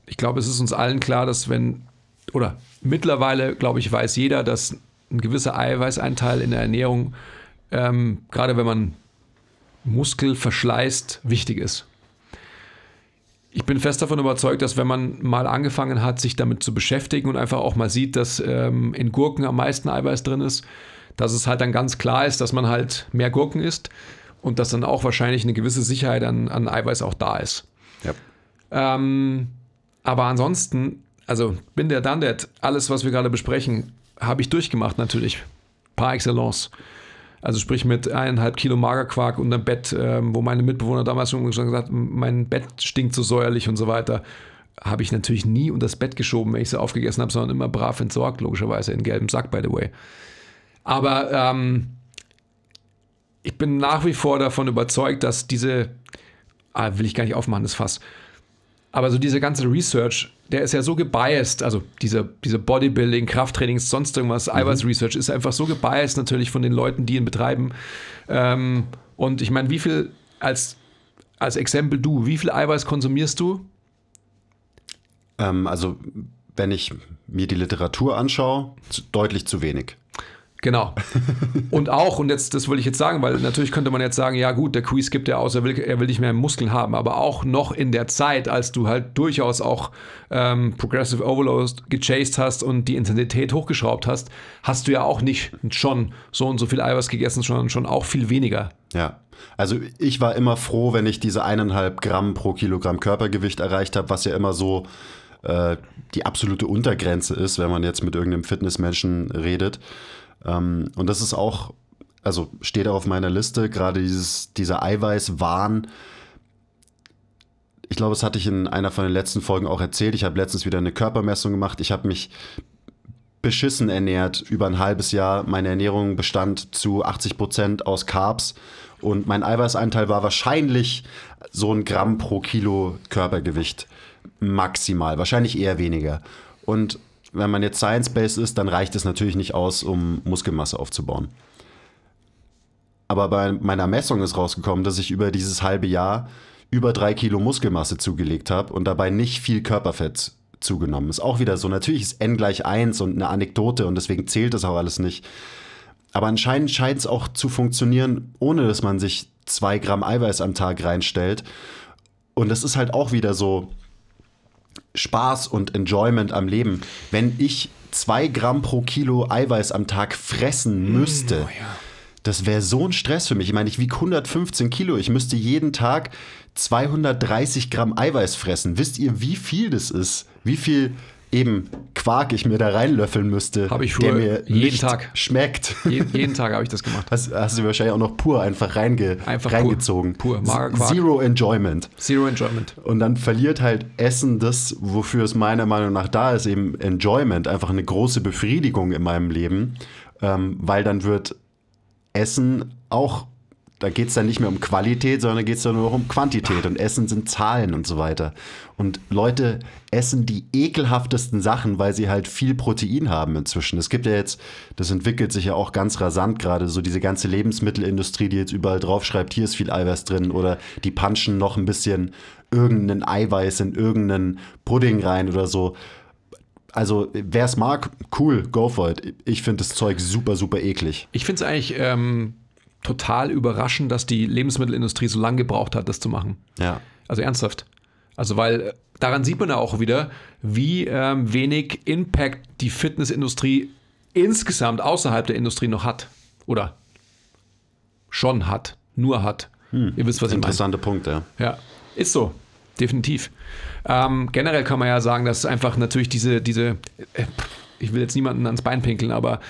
ich glaube, es ist uns allen klar, dass wenn, oder mittlerweile, glaube ich, weiß jeder, dass ein gewisser Eiweißanteil in der Ernährung, ähm, gerade wenn man Muskel verschleißt, wichtig ist ich bin fest davon überzeugt, dass wenn man mal angefangen hat, sich damit zu beschäftigen und einfach auch mal sieht, dass ähm, in Gurken am meisten Eiweiß drin ist, dass es halt dann ganz klar ist, dass man halt mehr Gurken isst und dass dann auch wahrscheinlich eine gewisse Sicherheit an, an Eiweiß auch da ist. Ja. Ähm, aber ansonsten, also bin der Dundet, alles, was wir gerade besprechen, habe ich durchgemacht natürlich. Par excellence. Also sprich mit eineinhalb Kilo Magerquark unterm Bett, ähm, wo meine Mitbewohner damals schon gesagt haben, mein Bett stinkt so säuerlich und so weiter. Habe ich natürlich nie unter das Bett geschoben, wenn ich sie aufgegessen habe, sondern immer brav entsorgt, logischerweise, in gelbem Sack, by the way. Aber ähm, ich bin nach wie vor davon überzeugt, dass diese, ah, will ich gar nicht aufmachen, das Fass, aber so diese ganze Research der ist ja so gebiased, also diese, diese Bodybuilding, Krafttrainings, sonst irgendwas, mhm. Eiweiß-Research ist einfach so gebiased natürlich von den Leuten, die ihn betreiben. Ähm, und ich meine, wie viel als, als Exempel du, wie viel Eiweiß konsumierst du? Ähm, also, wenn ich mir die Literatur anschaue, zu, deutlich zu wenig. Genau. Und auch, und jetzt, das will ich jetzt sagen, weil natürlich könnte man jetzt sagen, ja gut, der Quiz gibt er aus, er will, er will nicht mehr Muskeln haben, aber auch noch in der Zeit, als du halt durchaus auch ähm, Progressive Overload gechased hast und die Intensität hochgeschraubt hast, hast du ja auch nicht schon so und so viel Eiweiß gegessen, sondern schon auch viel weniger. Ja. Also ich war immer froh, wenn ich diese eineinhalb Gramm pro Kilogramm Körpergewicht erreicht habe, was ja immer so äh, die absolute Untergrenze ist, wenn man jetzt mit irgendeinem Fitnessmenschen redet. Ähm, und das ist auch, also steht auch auf meiner Liste, gerade dieses, dieser Eiweißwahn. Ich glaube, das hatte ich in einer von den letzten Folgen auch erzählt. Ich habe letztens wieder eine Körpermessung gemacht. Ich habe mich beschissen ernährt über ein halbes Jahr. Meine Ernährung bestand zu 80 Prozent aus Carbs und mein Eiweißanteil war wahrscheinlich so ein Gramm pro Kilo Körpergewicht maximal, wahrscheinlich eher weniger. Und wenn man jetzt science-based ist, dann reicht es natürlich nicht aus, um Muskelmasse aufzubauen. Aber bei meiner Messung ist rausgekommen, dass ich über dieses halbe Jahr über drei Kilo Muskelmasse zugelegt habe und dabei nicht viel Körperfett zugenommen. Ist auch wieder so. Natürlich ist n gleich 1 und eine Anekdote und deswegen zählt das auch alles nicht. Aber anscheinend scheint es auch zu funktionieren, ohne dass man sich zwei Gramm Eiweiß am Tag reinstellt. Und das ist halt auch wieder so, Spaß und Enjoyment am Leben. Wenn ich zwei Gramm pro Kilo Eiweiß am Tag fressen mm, müsste, oh, ja. das wäre so ein Stress für mich. Ich meine, ich wiege 115 Kilo. Ich müsste jeden Tag 230 Gramm Eiweiß fressen. Wisst ihr, wie viel das ist? Wie viel eben Quark ich mir da reinlöffeln müsste, hab ich der mir jeden Tag schmeckt. jeden, jeden Tag habe ich das gemacht. Hast, hast, du wahrscheinlich auch noch pur einfach, reinge, einfach reingezogen. Pur, pur. Zero Enjoyment. Zero Enjoyment. Und dann verliert halt Essen das, wofür es meiner Meinung nach da ist, eben Enjoyment, einfach eine große Befriedigung in meinem Leben, ähm, weil dann wird Essen auch da geht es dann nicht mehr um Qualität, sondern geht es dann nur noch um Quantität. Und Essen sind Zahlen und so weiter. Und Leute essen die ekelhaftesten Sachen, weil sie halt viel Protein haben inzwischen. Es gibt ja jetzt, das entwickelt sich ja auch ganz rasant gerade, so diese ganze Lebensmittelindustrie, die jetzt überall draufschreibt, hier ist viel Eiweiß drin oder die punchen noch ein bisschen irgendeinen Eiweiß in irgendeinen Pudding rein oder so. Also, wer es mag, cool, go for it. Ich finde das Zeug super, super eklig. Ich finde es eigentlich. Ähm total überraschend, dass die Lebensmittelindustrie so lange gebraucht hat, das zu machen. Ja. Also ernsthaft. Also weil äh, daran sieht man ja auch wieder, wie ähm, wenig Impact die Fitnessindustrie insgesamt außerhalb der Industrie noch hat. Oder schon hat, nur hat. Hm. Ihr wisst, was ich meine. Interessante Punkt, ja. Ja, ist so. Definitiv. Ähm, generell kann man ja sagen, dass einfach natürlich diese, diese, äh, ich will jetzt niemanden ans Bein pinkeln, aber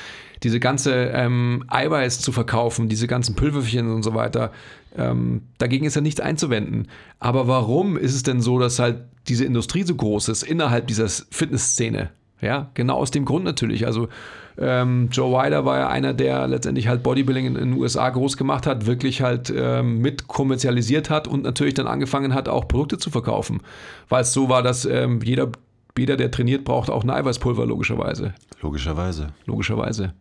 diese ganze ähm, Eiweiß zu verkaufen, diese ganzen Pülverchen und so weiter, ähm, dagegen ist ja nichts einzuwenden. Aber warum ist es denn so, dass halt diese Industrie so groß ist innerhalb dieser Fitnessszene? Ja, genau aus dem Grund natürlich. Also ähm, Joe Wilder war ja einer, der letztendlich halt Bodybuilding in den USA groß gemacht hat, wirklich halt ähm, mit kommerzialisiert hat und natürlich dann angefangen hat, auch Produkte zu verkaufen. Weil es so war, dass ähm, jeder, jeder, der trainiert, braucht auch ein Eiweißpulver, logischerweise. Logischerweise. Logischerweise.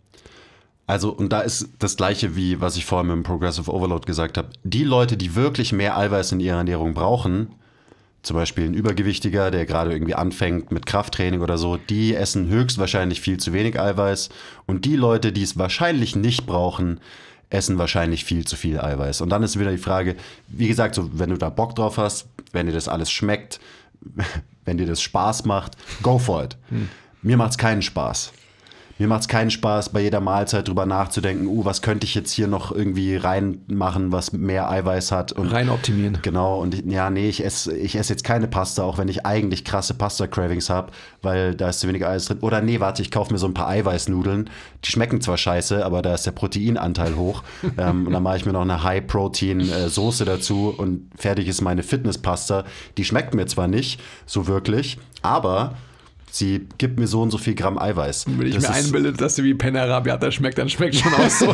Also, und da ist das Gleiche wie, was ich vorhin mit dem Progressive Overload gesagt habe. Die Leute, die wirklich mehr Eiweiß in ihrer Ernährung brauchen, zum Beispiel ein Übergewichtiger, der gerade irgendwie anfängt mit Krafttraining oder so, die essen höchstwahrscheinlich viel zu wenig Eiweiß. Und die Leute, die es wahrscheinlich nicht brauchen, essen wahrscheinlich viel zu viel Eiweiß. Und dann ist wieder die Frage, wie gesagt, so, wenn du da Bock drauf hast, wenn dir das alles schmeckt, [LAUGHS] wenn dir das Spaß macht, go for it. Hm. Mir macht es keinen Spaß mir macht es keinen Spaß, bei jeder Mahlzeit drüber nachzudenken, uh, was könnte ich jetzt hier noch irgendwie reinmachen, was mehr Eiweiß hat. Und Rein optimieren. Genau, und ja, nee, ich esse ich ess jetzt keine Pasta, auch wenn ich eigentlich krasse Pasta-Cravings habe, weil da ist zu wenig Eiweiß drin. Oder nee, warte, ich kaufe mir so ein paar Eiweißnudeln. Die schmecken zwar scheiße, aber da ist der Proteinanteil hoch. [LAUGHS] ähm, und dann mache ich mir noch eine High-Protein-Soße dazu und fertig ist meine Fitness-Pasta. Die schmeckt mir zwar nicht so wirklich, aber sie gibt mir so und so viel Gramm Eiweiß. Wenn ich das mir einbilde, dass sie wie Penne Arabiata schmeckt, dann schmeckt schon aus. so.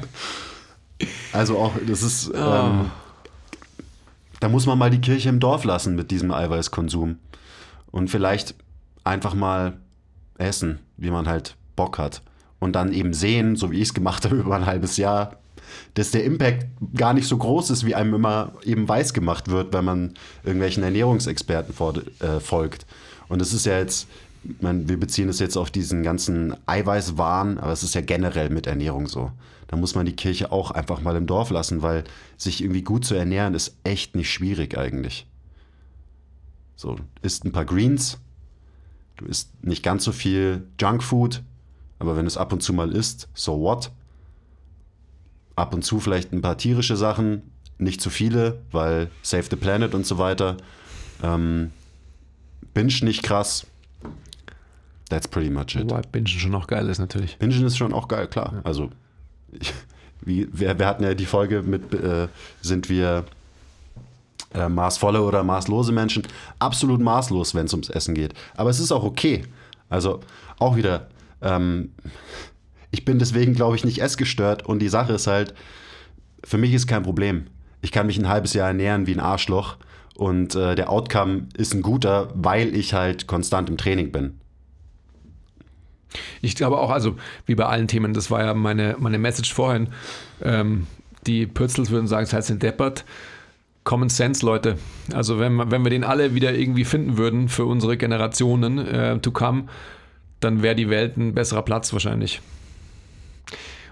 [LAUGHS] also auch, das ist, oh. ähm, da muss man mal die Kirche im Dorf lassen mit diesem Eiweißkonsum. Und vielleicht einfach mal essen, wie man halt Bock hat. Und dann eben sehen, so wie ich es gemacht [LAUGHS] habe über ein halbes Jahr, dass der Impact gar nicht so groß ist, wie einem immer eben weiß gemacht wird, wenn man irgendwelchen Ernährungsexperten äh, folgt. Und es ist ja jetzt, ich meine, wir beziehen es jetzt auf diesen ganzen Eiweißwahn, aber es ist ja generell mit Ernährung so. Da muss man die Kirche auch einfach mal im Dorf lassen, weil sich irgendwie gut zu ernähren ist echt nicht schwierig eigentlich. So, isst ein paar Greens, du isst nicht ganz so viel Junkfood, aber wenn es ab und zu mal isst, so what? Ab und zu vielleicht ein paar tierische Sachen, nicht zu viele, weil Save the Planet und so weiter. Ähm, Binge nicht krass. That's pretty much it. Wobei Bingen schon auch geil ist, natürlich. Bingen ist schon auch geil, klar. Ja. Also, ich, [LAUGHS] wie, wir, wir, hatten ja die Folge mit, äh, sind wir äh, maßvolle oder maßlose Menschen? Absolut maßlos, wenn es ums Essen geht. Aber es ist auch okay. Also, auch wieder, ähm, ich bin deswegen, glaube ich, nicht essgestört. Und die Sache ist halt, für mich ist kein Problem. Ich kann mich ein halbes Jahr ernähren wie ein Arschloch und äh, der Outcome ist ein guter, weil ich halt konstant im Training bin. Ich glaube auch, also wie bei allen Themen, das war ja meine, meine Message vorhin. Ähm, die Pürzels würden sagen, es heißt in Deppert. Common Sense, Leute. Also wenn, wenn wir den alle wieder irgendwie finden würden für unsere Generationen äh, to come, dann wäre die Welt ein besserer Platz wahrscheinlich.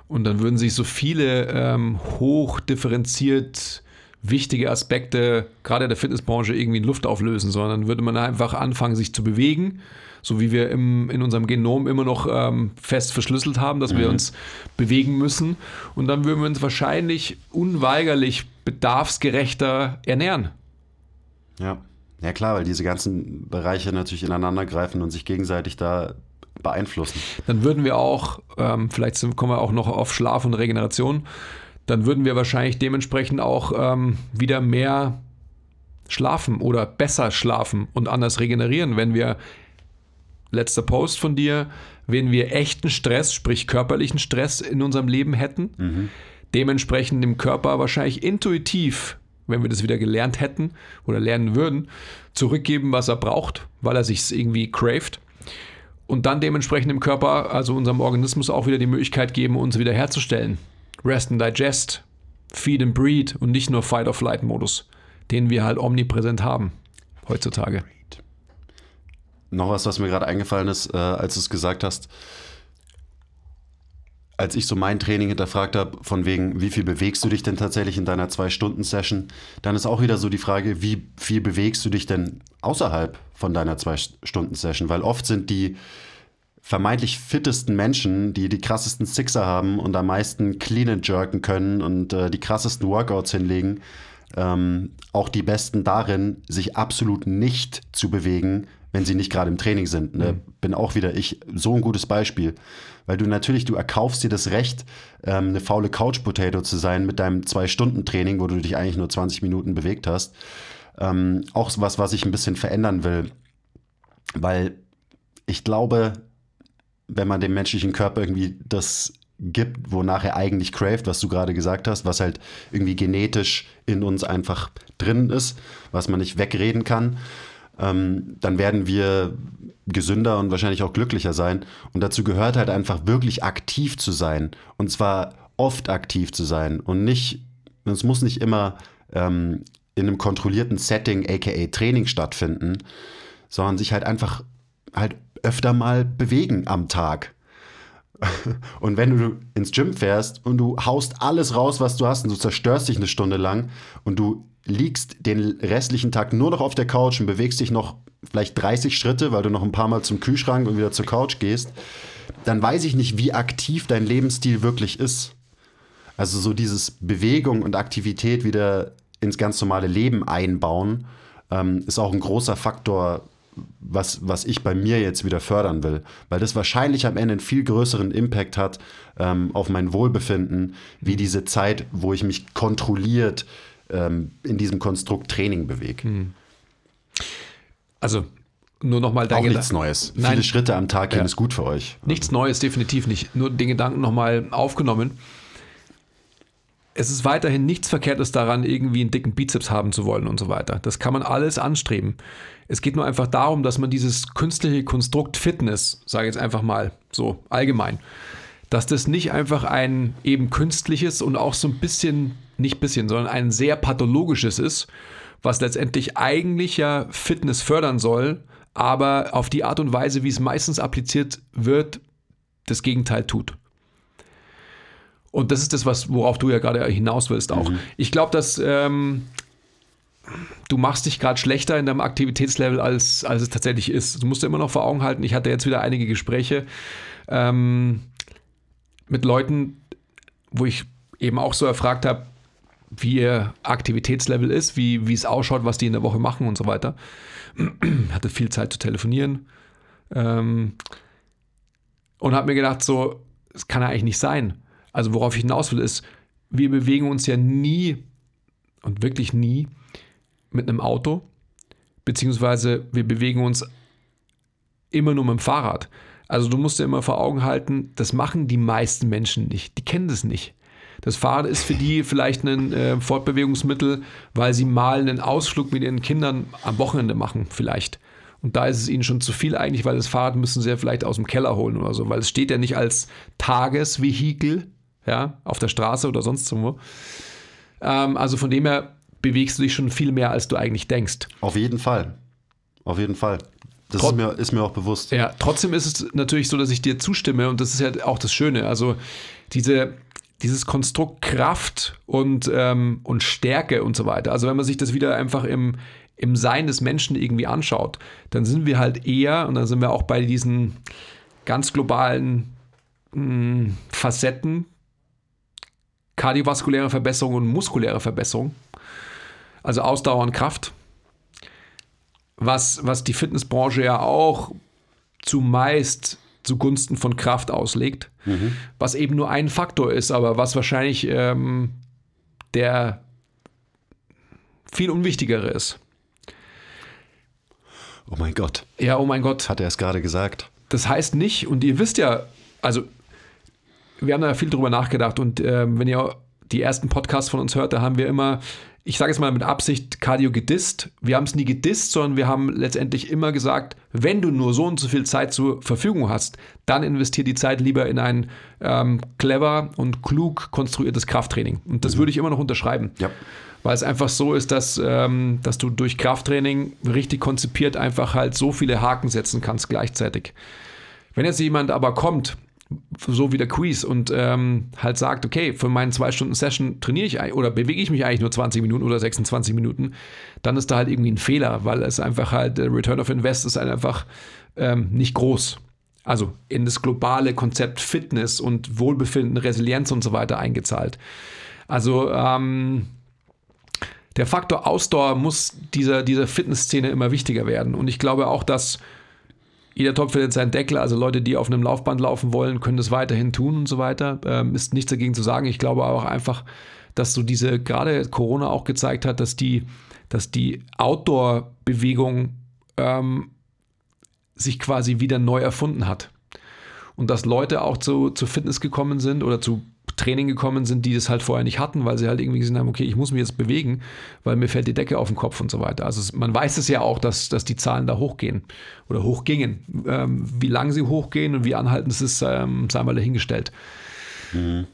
Und dann würden sich so viele ähm, hochdifferenziert wichtige Aspekte gerade der Fitnessbranche irgendwie in Luft auflösen, sondern würde man einfach anfangen, sich zu bewegen, so wie wir im, in unserem Genom immer noch ähm, fest verschlüsselt haben, dass mhm. wir uns bewegen müssen. Und dann würden wir uns wahrscheinlich unweigerlich bedarfsgerechter ernähren. Ja. Ja klar, weil diese ganzen Bereiche natürlich ineinandergreifen und sich gegenseitig da beeinflussen. Dann würden wir auch, ähm, vielleicht kommen wir auch noch auf Schlaf und Regeneration, dann würden wir wahrscheinlich dementsprechend auch ähm, wieder mehr schlafen oder besser schlafen und anders regenerieren, wenn wir, letzter Post von dir, wenn wir echten Stress, sprich körperlichen Stress in unserem Leben hätten, mhm. dementsprechend dem Körper wahrscheinlich intuitiv, wenn wir das wieder gelernt hätten oder lernen würden, zurückgeben, was er braucht, weil er sich irgendwie craved. Und dann dementsprechend dem Körper, also unserem Organismus, auch wieder die Möglichkeit geben, uns wieder herzustellen. Rest and Digest, Feed and Breed und nicht nur Fight or Flight Modus, den wir halt omnipräsent haben heutzutage. Noch was, was mir gerade eingefallen ist, äh, als du es gesagt hast, als ich so mein Training hinterfragt habe, von wegen, wie viel bewegst du dich denn tatsächlich in deiner Zwei-Stunden-Session, dann ist auch wieder so die Frage, wie viel bewegst du dich denn außerhalb von deiner Zwei-Stunden-Session? Weil oft sind die, vermeintlich fittesten Menschen, die die krassesten Sixer haben und am meisten clean jerken können und äh, die krassesten Workouts hinlegen, ähm, auch die Besten darin, sich absolut nicht zu bewegen, wenn sie nicht gerade im Training sind. Ne? Mhm. Bin auch wieder ich so ein gutes Beispiel. Weil du natürlich, du erkaufst dir das Recht, ähm, eine faule Couch-Potato zu sein mit deinem Zwei-Stunden-Training, wo du dich eigentlich nur 20 Minuten bewegt hast. Ähm, auch was, was ich ein bisschen verändern will. Weil ich glaube, wenn man dem menschlichen Körper irgendwie das gibt, wonach er eigentlich craft, was du gerade gesagt hast, was halt irgendwie genetisch in uns einfach drin ist, was man nicht wegreden kann, ähm, dann werden wir gesünder und wahrscheinlich auch glücklicher sein. Und dazu gehört halt einfach wirklich aktiv zu sein. Und zwar oft aktiv zu sein und nicht, es muss nicht immer ähm, in einem kontrollierten Setting, aka Training stattfinden, sondern sich halt einfach halt öfter mal bewegen am Tag. [LAUGHS] Und wenn du ins Gym fährst und du haust alles raus, was du hast, und du zerstörst dich eine Stunde lang und du liegst den restlichen Tag nur noch auf der Couch und bewegst dich noch vielleicht 30 Schritte, weil du noch ein paar Mal zum Kühlschrank und wieder zur Couch gehst, dann weiß ich nicht, wie aktiv dein Lebensstil wirklich ist. Also so dieses Bewegung und Aktivität wieder ins ganz normale Leben einbauen, ähm, ist auch ein großer Faktor was, was ich bei mir jetzt wieder fördern will, weil das wahrscheinlich am Ende einen viel größeren Impact hat ähm, auf mein Wohlbefinden, wie mhm. diese Zeit, wo ich mich kontrolliert ähm, in diesem Konstrukt Training bewege. Mhm. Also nur nochmal dein Auch nichts Neues. Nein. Viele Schritte am Tag gehen ja. ist gut für euch. Nichts Neues, definitiv nicht. Nur den Gedanken nochmal aufgenommen es ist weiterhin nichts Verkehrtes daran, irgendwie einen dicken Bizeps haben zu wollen und so weiter. Das kann man alles anstreben. Es geht nur einfach darum, dass man dieses künstliche Konstrukt Fitness, sage ich jetzt einfach mal so allgemein, dass das nicht einfach ein eben künstliches und auch so ein bisschen, nicht bisschen, sondern ein sehr pathologisches ist, was letztendlich eigentlich ja Fitness fördern soll, aber auf die Art und Weise, wie es meistens appliziert wird, das Gegenteil tut. Und das ist das, was, worauf du ja gerade hinaus willst auch. Mhm. Ich glaube, dass ähm, du machst dich gerade schlechter in deinem Aktivitätslevel, als, als es tatsächlich ist. Du musst dir immer noch vor Augen halten. Ich hatte jetzt wieder einige Gespräche ähm, mit Leuten, wo ich eben auch so erfragt habe, wie ihr Aktivitätslevel ist, wie, es ausschaut, was die in der Woche machen und so weiter. [CLEARS THROAT] Hatte viel Zeit zu telefonieren ähm, und habe mir gedacht, so, es kann ja eigentlich nicht sein. Also worauf ich hinaus will, ist, wir bewegen uns ja nie und wirklich nie mit einem Auto, beziehungsweise wir bewegen uns immer nur mit dem Fahrrad. Also du musst dir immer vor Augen halten, das machen die meisten Menschen nicht. Die kennen das nicht. Das Fahrrad ist für die vielleicht ein äh, Fortbewegungsmittel, weil sie mal einen Ausflug mit ihren Kindern am Wochenende machen, vielleicht. Und da ist es ihnen schon zu viel eigentlich, weil das Fahrrad müssen sie ja vielleicht aus dem Keller holen oder so, weil es steht ja nicht als Tagesvehikel ja, auf der Straße oder sonst irgendwo. Ähm, also von dem her bewegst du dich schon viel mehr, als du eigentlich denkst. Auf jeden Fall. Auf jeden Fall. Das Trot ist, mir, ist mir auch bewusst. Ja, trotzdem ist es natürlich so, dass ich dir zustimme und das ist ja auch das Schöne. Also diese, dieses Konstrukt Kraft und, ähm, und Stärke und so weiter. Also wenn man sich das wieder einfach im, im Sein des Menschen irgendwie anschaut, dann sind wir halt eher, und dann sind wir auch bei diesen ganz globalen mh, mm, Facetten kardiovaskuläre Verbesserung und muskuläre Verbesserung, also Ausdauer und Kraft, was, was die Fitnessbranche ja auch zumeist zugunsten von Kraft auslegt, mhm. was eben nur ein Faktor ist, aber was wahrscheinlich ähm, der viel unwichtigere ist. Oh mein Gott. Ja, oh mein Gott. Hat er es gerade gesagt. Das heißt nicht, und ihr wisst ja, also wir haben da viel drüber nachgedacht und ähm, wenn ihr die ersten Podcasts von uns hört, da haben wir immer, ich sage es mal mit Absicht, Cardio gedisst. Wir haben es nie gedisst, sondern wir haben letztendlich immer gesagt, wenn du nur so und so viel Zeit zur Verfügung hast, dann investier die Zeit lieber in ein ähm, clever und klug konstruiertes Krafttraining. Und das mhm. würde ich immer noch unterschreiben. Ja. Weil es einfach so ist, dass, ähm, dass du durch Krafttraining richtig konzipiert einfach halt so viele Haken setzen kannst gleichzeitig. Wenn jetzt jemand aber kommt so wie der Quiz und ähm, halt sagt, okay, für meinen zwei Stunden Session trainiere ich oder bewege ich mich eigentlich nur 20 Minuten oder 26 Minuten, dann ist da halt irgendwie ein Fehler, weil es einfach halt, der äh, Return of Invest ist halt einfach ähm, nicht groß. Also in das globale Konzept Fitness und Wohlbefinden, Resilienz und so weiter eingezahlt. Also ähm, der Faktor Ausdauer muss dieser, dieser Fitnessszene immer wichtiger werden. Und ich glaube auch, dass jeder Topf findet seinen Deckel, also Leute, die auf einem Laufband laufen wollen, können das weiterhin tun und so weiter. Ähm, ist nichts dagegen zu sagen. Ich glaube aber auch einfach, dass so diese, gerade Corona auch gezeigt hat, dass die, dass die Outdoor-Bewegung ähm, sich quasi wieder neu erfunden hat und dass Leute auch zu, zu Fitness gekommen sind oder zu Training gekommen sind, die das halt vorher nicht hatten, weil sie halt irgendwie gesehen haben, okay, ich muss mich jetzt bewegen, weil mir fällt die Decke auf den Kopf und so weiter. Also es, man weiß es ja auch, dass, dass die Zahlen da hochgehen oder hochgingen. Ähm, wie lange sie hochgehen und wie anhaltend es ist, ähm, sei mal dahingestellt. Mhm.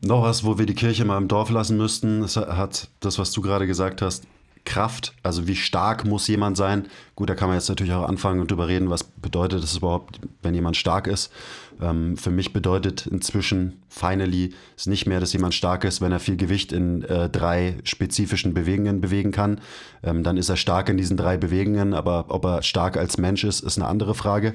Noch was, wo wir die Kirche mal im Dorf lassen müssten, das hat das, was du gerade gesagt hast, Kraft, also wie stark muss jemand sein. Gut, da kann man jetzt natürlich auch anfangen und drüber reden, was bedeutet das überhaupt, wenn jemand stark ist. Ähm, für mich bedeutet inzwischen, finally, es nicht mehr, dass jemand stark ist, wenn er viel Gewicht in äh, drei spezifischen Bewegungen bewegen kann. Ähm, dann ist er stark in diesen drei Bewegungen, aber ob er stark als Mensch ist, ist eine andere Frage.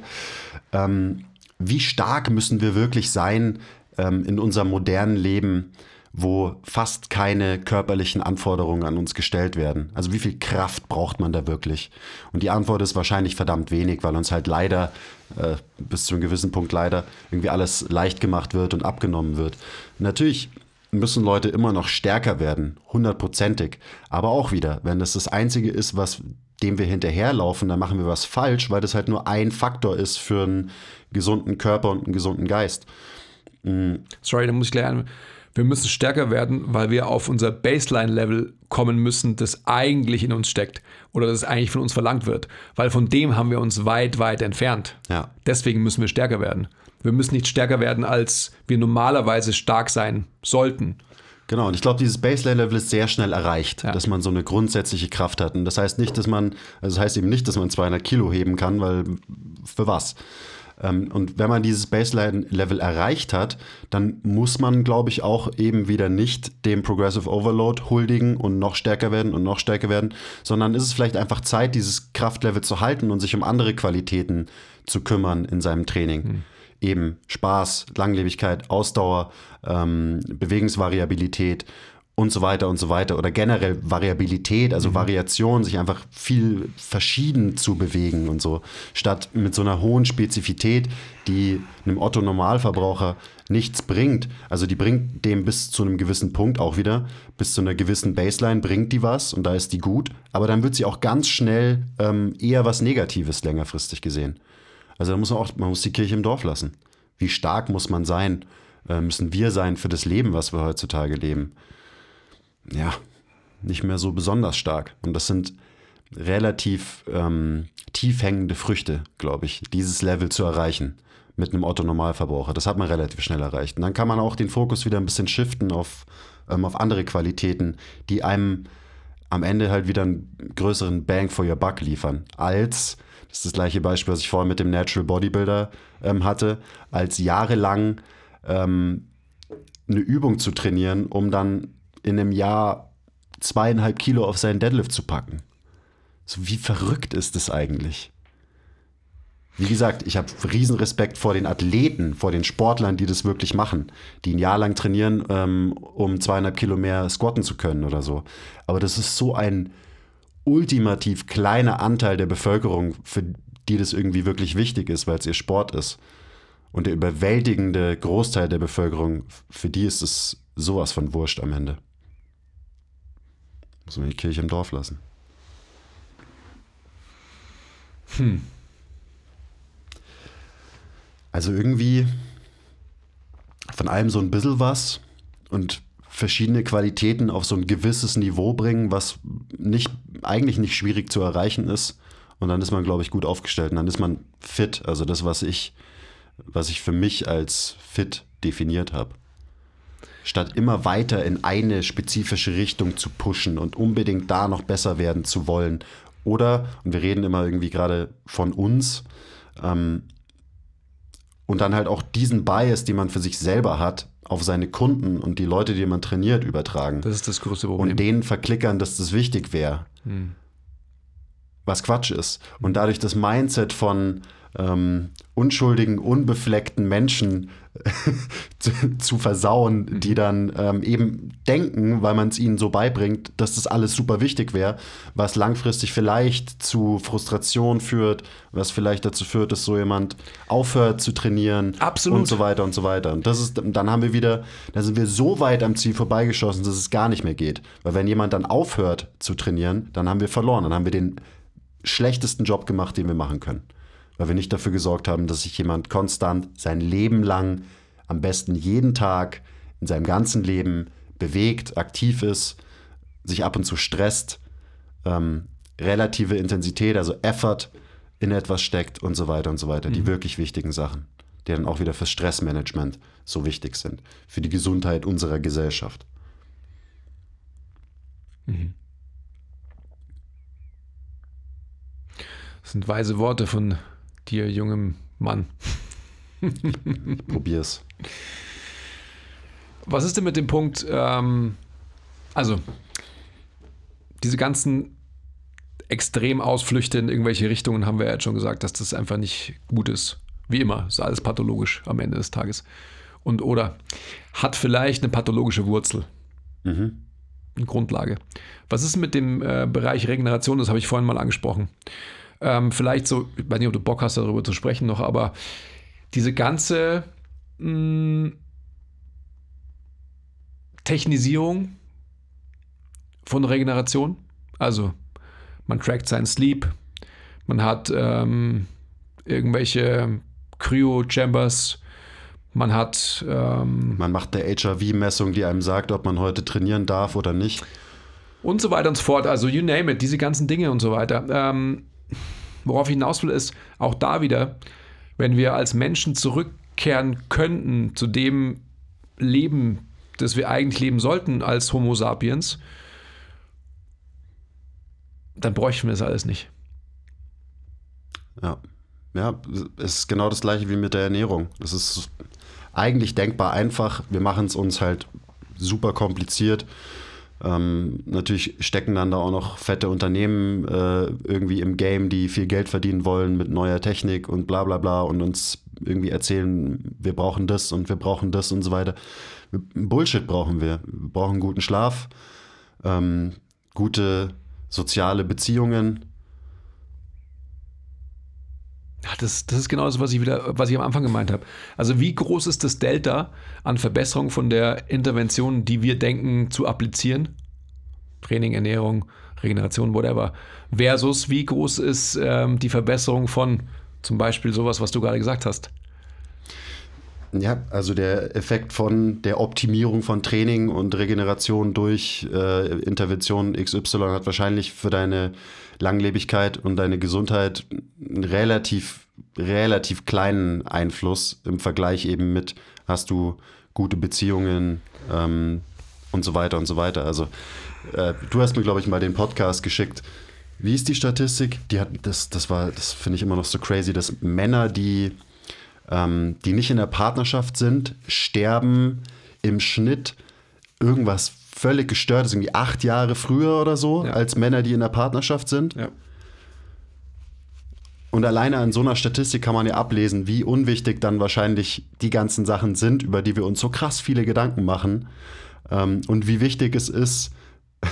Ähm, wie stark müssen wir wirklich sein ähm, in unserem modernen Leben? wo fast keine körperlichen Anforderungen an uns gestellt werden. Also wie viel Kraft braucht man da wirklich? Und die Antwort ist wahrscheinlich verdammt wenig, weil uns halt leider, äh, bis zu einem gewissen Punkt leider, irgendwie alles leicht gemacht wird und abgenommen wird. Natürlich müssen Leute immer noch stärker werden, hundertprozentig. Aber auch wieder, wenn das das Einzige ist, was dem wir hinterherlaufen, dann machen wir was falsch, weil das halt nur ein Faktor ist für einen gesunden Körper und einen gesunden Geist. Mhm. Sorry, da muss ich gleich an wir müssen stärker werden, weil wir auf unser Baseline-Level kommen müssen, das eigentlich in uns steckt oder das eigentlich von uns verlangt wird. Weil von dem haben wir uns weit, weit entfernt. Ja. Deswegen müssen wir stärker werden. Wir müssen nicht stärker werden, als wir normalerweise stark sein sollten. Genau, und ich glaube, dieses Baseline-Level ist sehr schnell erreicht, ja. dass man so eine grundsätzliche Kraft hat. Und das heißt nicht, dass man, also das heißt eben nicht, dass man 200 Kilo heben kann, weil für was? Ähm, und wenn man dieses Baseline-Level erreicht hat, dann muss man, glaube ich, auch eben wieder nicht dem Progressive Overload huldigen und noch stärker werden und noch stärker werden, sondern ist es vielleicht einfach Zeit, dieses Kraftlevel zu halten und sich um andere Qualitäten zu kümmern in seinem Training. Mhm. Eben Spaß, Langlebigkeit, Ausdauer, ähm, Bewegungsvariabilität und so weiter und so weiter. Oder generell Variabilität, also mhm. Variation, sich einfach viel verschieden zu bewegen und so, statt mit so einer hohen Spezifität, die einem Otto-Normalverbraucher nichts bringt. Also die bringt dem bis zu einem gewissen Punkt auch wieder, bis zu einer gewissen Baseline bringt die was und da ist die gut, aber dann wird sie auch ganz schnell ähm, eher was Negatives längerfristig gesehen. Also da muss man auch, man muss die Kirche im Dorf lassen. Wie stark muss man sein? Äh, müssen wir sein für das Leben, was wir heutzutage leben ja, nicht mehr so besonders stark. Und das sind relativ ähm, tief hängende Früchte, glaube ich, dieses Level zu erreichen mit einem Otto-Normalverbraucher. Das hat man relativ schnell erreicht. Und dann kann man auch den Fokus wieder ein bisschen shiften auf, ähm, auf andere Qualitäten, die einem am Ende halt wieder einen größeren Bang for your buck liefern, als, das ist das gleiche Beispiel, was ich vorhin mit dem Natural Bodybuilder ähm, hatte, als jahrelang ähm, eine Übung zu trainieren, um dann in einem Jahr zweieinhalb Kilo auf seinen Deadlift zu packen. So wie verrückt ist das eigentlich? Wie gesagt, ich habe Riesenrespekt vor den Athleten, vor den Sportlern, die das wirklich machen, die ein Jahr lang trainieren, ähm, um zweieinhalb Kilo mehr squatten zu können oder so. Aber das ist so ein ultimativ kleiner Anteil der Bevölkerung, für die das irgendwie wirklich wichtig ist, weil es ihr Sport ist. Und der überwältigende Großteil der Bevölkerung, für die ist es sowas von wurscht am Ende. Muss man die Kirche im Dorf lassen. Hm. Also irgendwie von allem so ein bisschen was und verschiedene Qualitäten auf so ein gewisses Niveau bringen, was nicht, eigentlich nicht schwierig zu erreichen ist. Und dann ist man, glaube ich, gut aufgestellt. Und dann ist man fit. Also das, was ich, was ich für mich als fit definiert habe statt immer weiter in eine spezifische Richtung zu pushen und unbedingt da noch besser werden zu wollen. Oder, und wir reden immer irgendwie gerade von uns, ähm, und dann halt auch diesen Bias, den man für sich selber hat, auf seine Kunden und die Leute, die man trainiert, übertragen. Das ist das größte Problem. Und denen verklickern, dass das wichtig wäre. Hm. Was Quatsch ist. Und dadurch das Mindset von, ähm, unschuldigen, unbefleckten Menschen [LAUGHS] zu, zu, versauen, die mhm. dann ähm, eben denken, weil man es ihnen so beibringt, dass das alles super wichtig wäre, was langfristig vielleicht zu Frustration führt, was vielleicht dazu führt, dass so jemand aufhört zu trainieren Absolut. und so weiter und so weiter. Und das ist, dann haben wir wieder, da sind wir so weit am Ziel vorbeigeschossen, dass es gar nicht mehr geht. Weil wenn jemand dann aufhört zu trainieren, dann haben wir verloren, dann haben wir den schlechtesten Job gemacht, den wir machen können weil wir nicht dafür gesorgt haben, dass sich jemand konstant sein Leben lang, am besten jeden Tag, in seinem ganzen Leben bewegt, aktiv ist, sich ab und zu stresst, ähm, relative Intensität, also Effort in etwas steckt und so weiter und so weiter. Mhm. Die wirklich wichtigen Sachen, die dann auch wieder fürs Stressmanagement so wichtig sind, für die Gesundheit unserer Gesellschaft. Mhm. Das sind weise Worte von dir, jungem Mann. ich probier's. Was ist denn mit dem Punkt, ähm, also diese ganzen Extremausflüchte in irgendwelche Richtungen haben wir ja jetzt schon gesagt, dass das einfach nicht gut ist. Wie immer, ist alles pathologisch am Ende des Tages. Und oder hat vielleicht eine pathologische Wurzel. Mhm. Eine Grundlage. Was ist mit dem äh, Bereich Regeneration? Das habe ich vorhin mal angesprochen. Ähm, vielleicht so, ich weiß nicht, ob du Bock hast, darüber zu sprechen noch, aber diese ganze mh, mm, Technisierung von Regeneration, also man trackt seinen Sleep, man hat ähm, irgendwelche Cryo-Chambers, man hat. Ähm, man macht eine HRV-Messung, die einem sagt, ob man heute trainieren darf oder nicht. Und so weiter und so fort. Also, you name it, diese ganzen Dinge und so weiter. Ähm, Worauf ich hinaus will, ist auch da wieder, wenn wir als Menschen zurückkehren könnten zu dem Leben, das wir eigentlich leben sollten als Homo sapiens, dann bräuchten wir das alles nicht. Ja. Ja, es ist genau das gleiche wie mit der Ernährung. Das ist eigentlich denkbar einfach. Wir machen es uns halt super kompliziert. Ähm, natürlich stecken dann da auch noch fette Unternehmen äh, irgendwie im Game, die viel Geld verdienen wollen mit neuer Technik und bla bla bla und uns irgendwie erzählen, wir brauchen das und wir brauchen das und so weiter. Bullshit brauchen wir. Wir brauchen guten Schlaf, ähm, gute soziale Beziehungen, das, das ist genau das, was ich wieder, was ich am Anfang gemeint habe. Also wie groß ist das Delta an Verbesserung von der Intervention, die wir denken zu applizieren? Training, Ernährung, Regeneration, whatever. Versus wie groß ist ähm, die Verbesserung von zum Beispiel sowas, was du gerade gesagt hast. Ja, also der Effekt von der Optimierung von Training und Regeneration durch äh, Intervention XY hat wahrscheinlich für deine Langlebigkeit und deine Gesundheit einen relativ, relativ kleinen Einfluss im Vergleich eben mit, hast du gute Beziehungen ähm, und so weiter und so weiter. Also äh, du hast mir, glaube ich, mal den Podcast geschickt. Wie ist die Statistik? Die hat, das, das war, das finde ich immer noch so crazy, dass Männer, die ähm, die nicht in der Partnerschaft sind, sterben im Schnitt irgendwas völlig gestörtes, irgendwie acht Jahre früher oder so, ja. als Männer, die in der Partnerschaft sind. Ja. Und alleine an so einer Statistik kann man ja ablesen, wie unwichtig dann wahrscheinlich die ganzen Sachen sind, über die wir uns so krass viele Gedanken machen. Ähm, und wie wichtig es ist, [LAUGHS]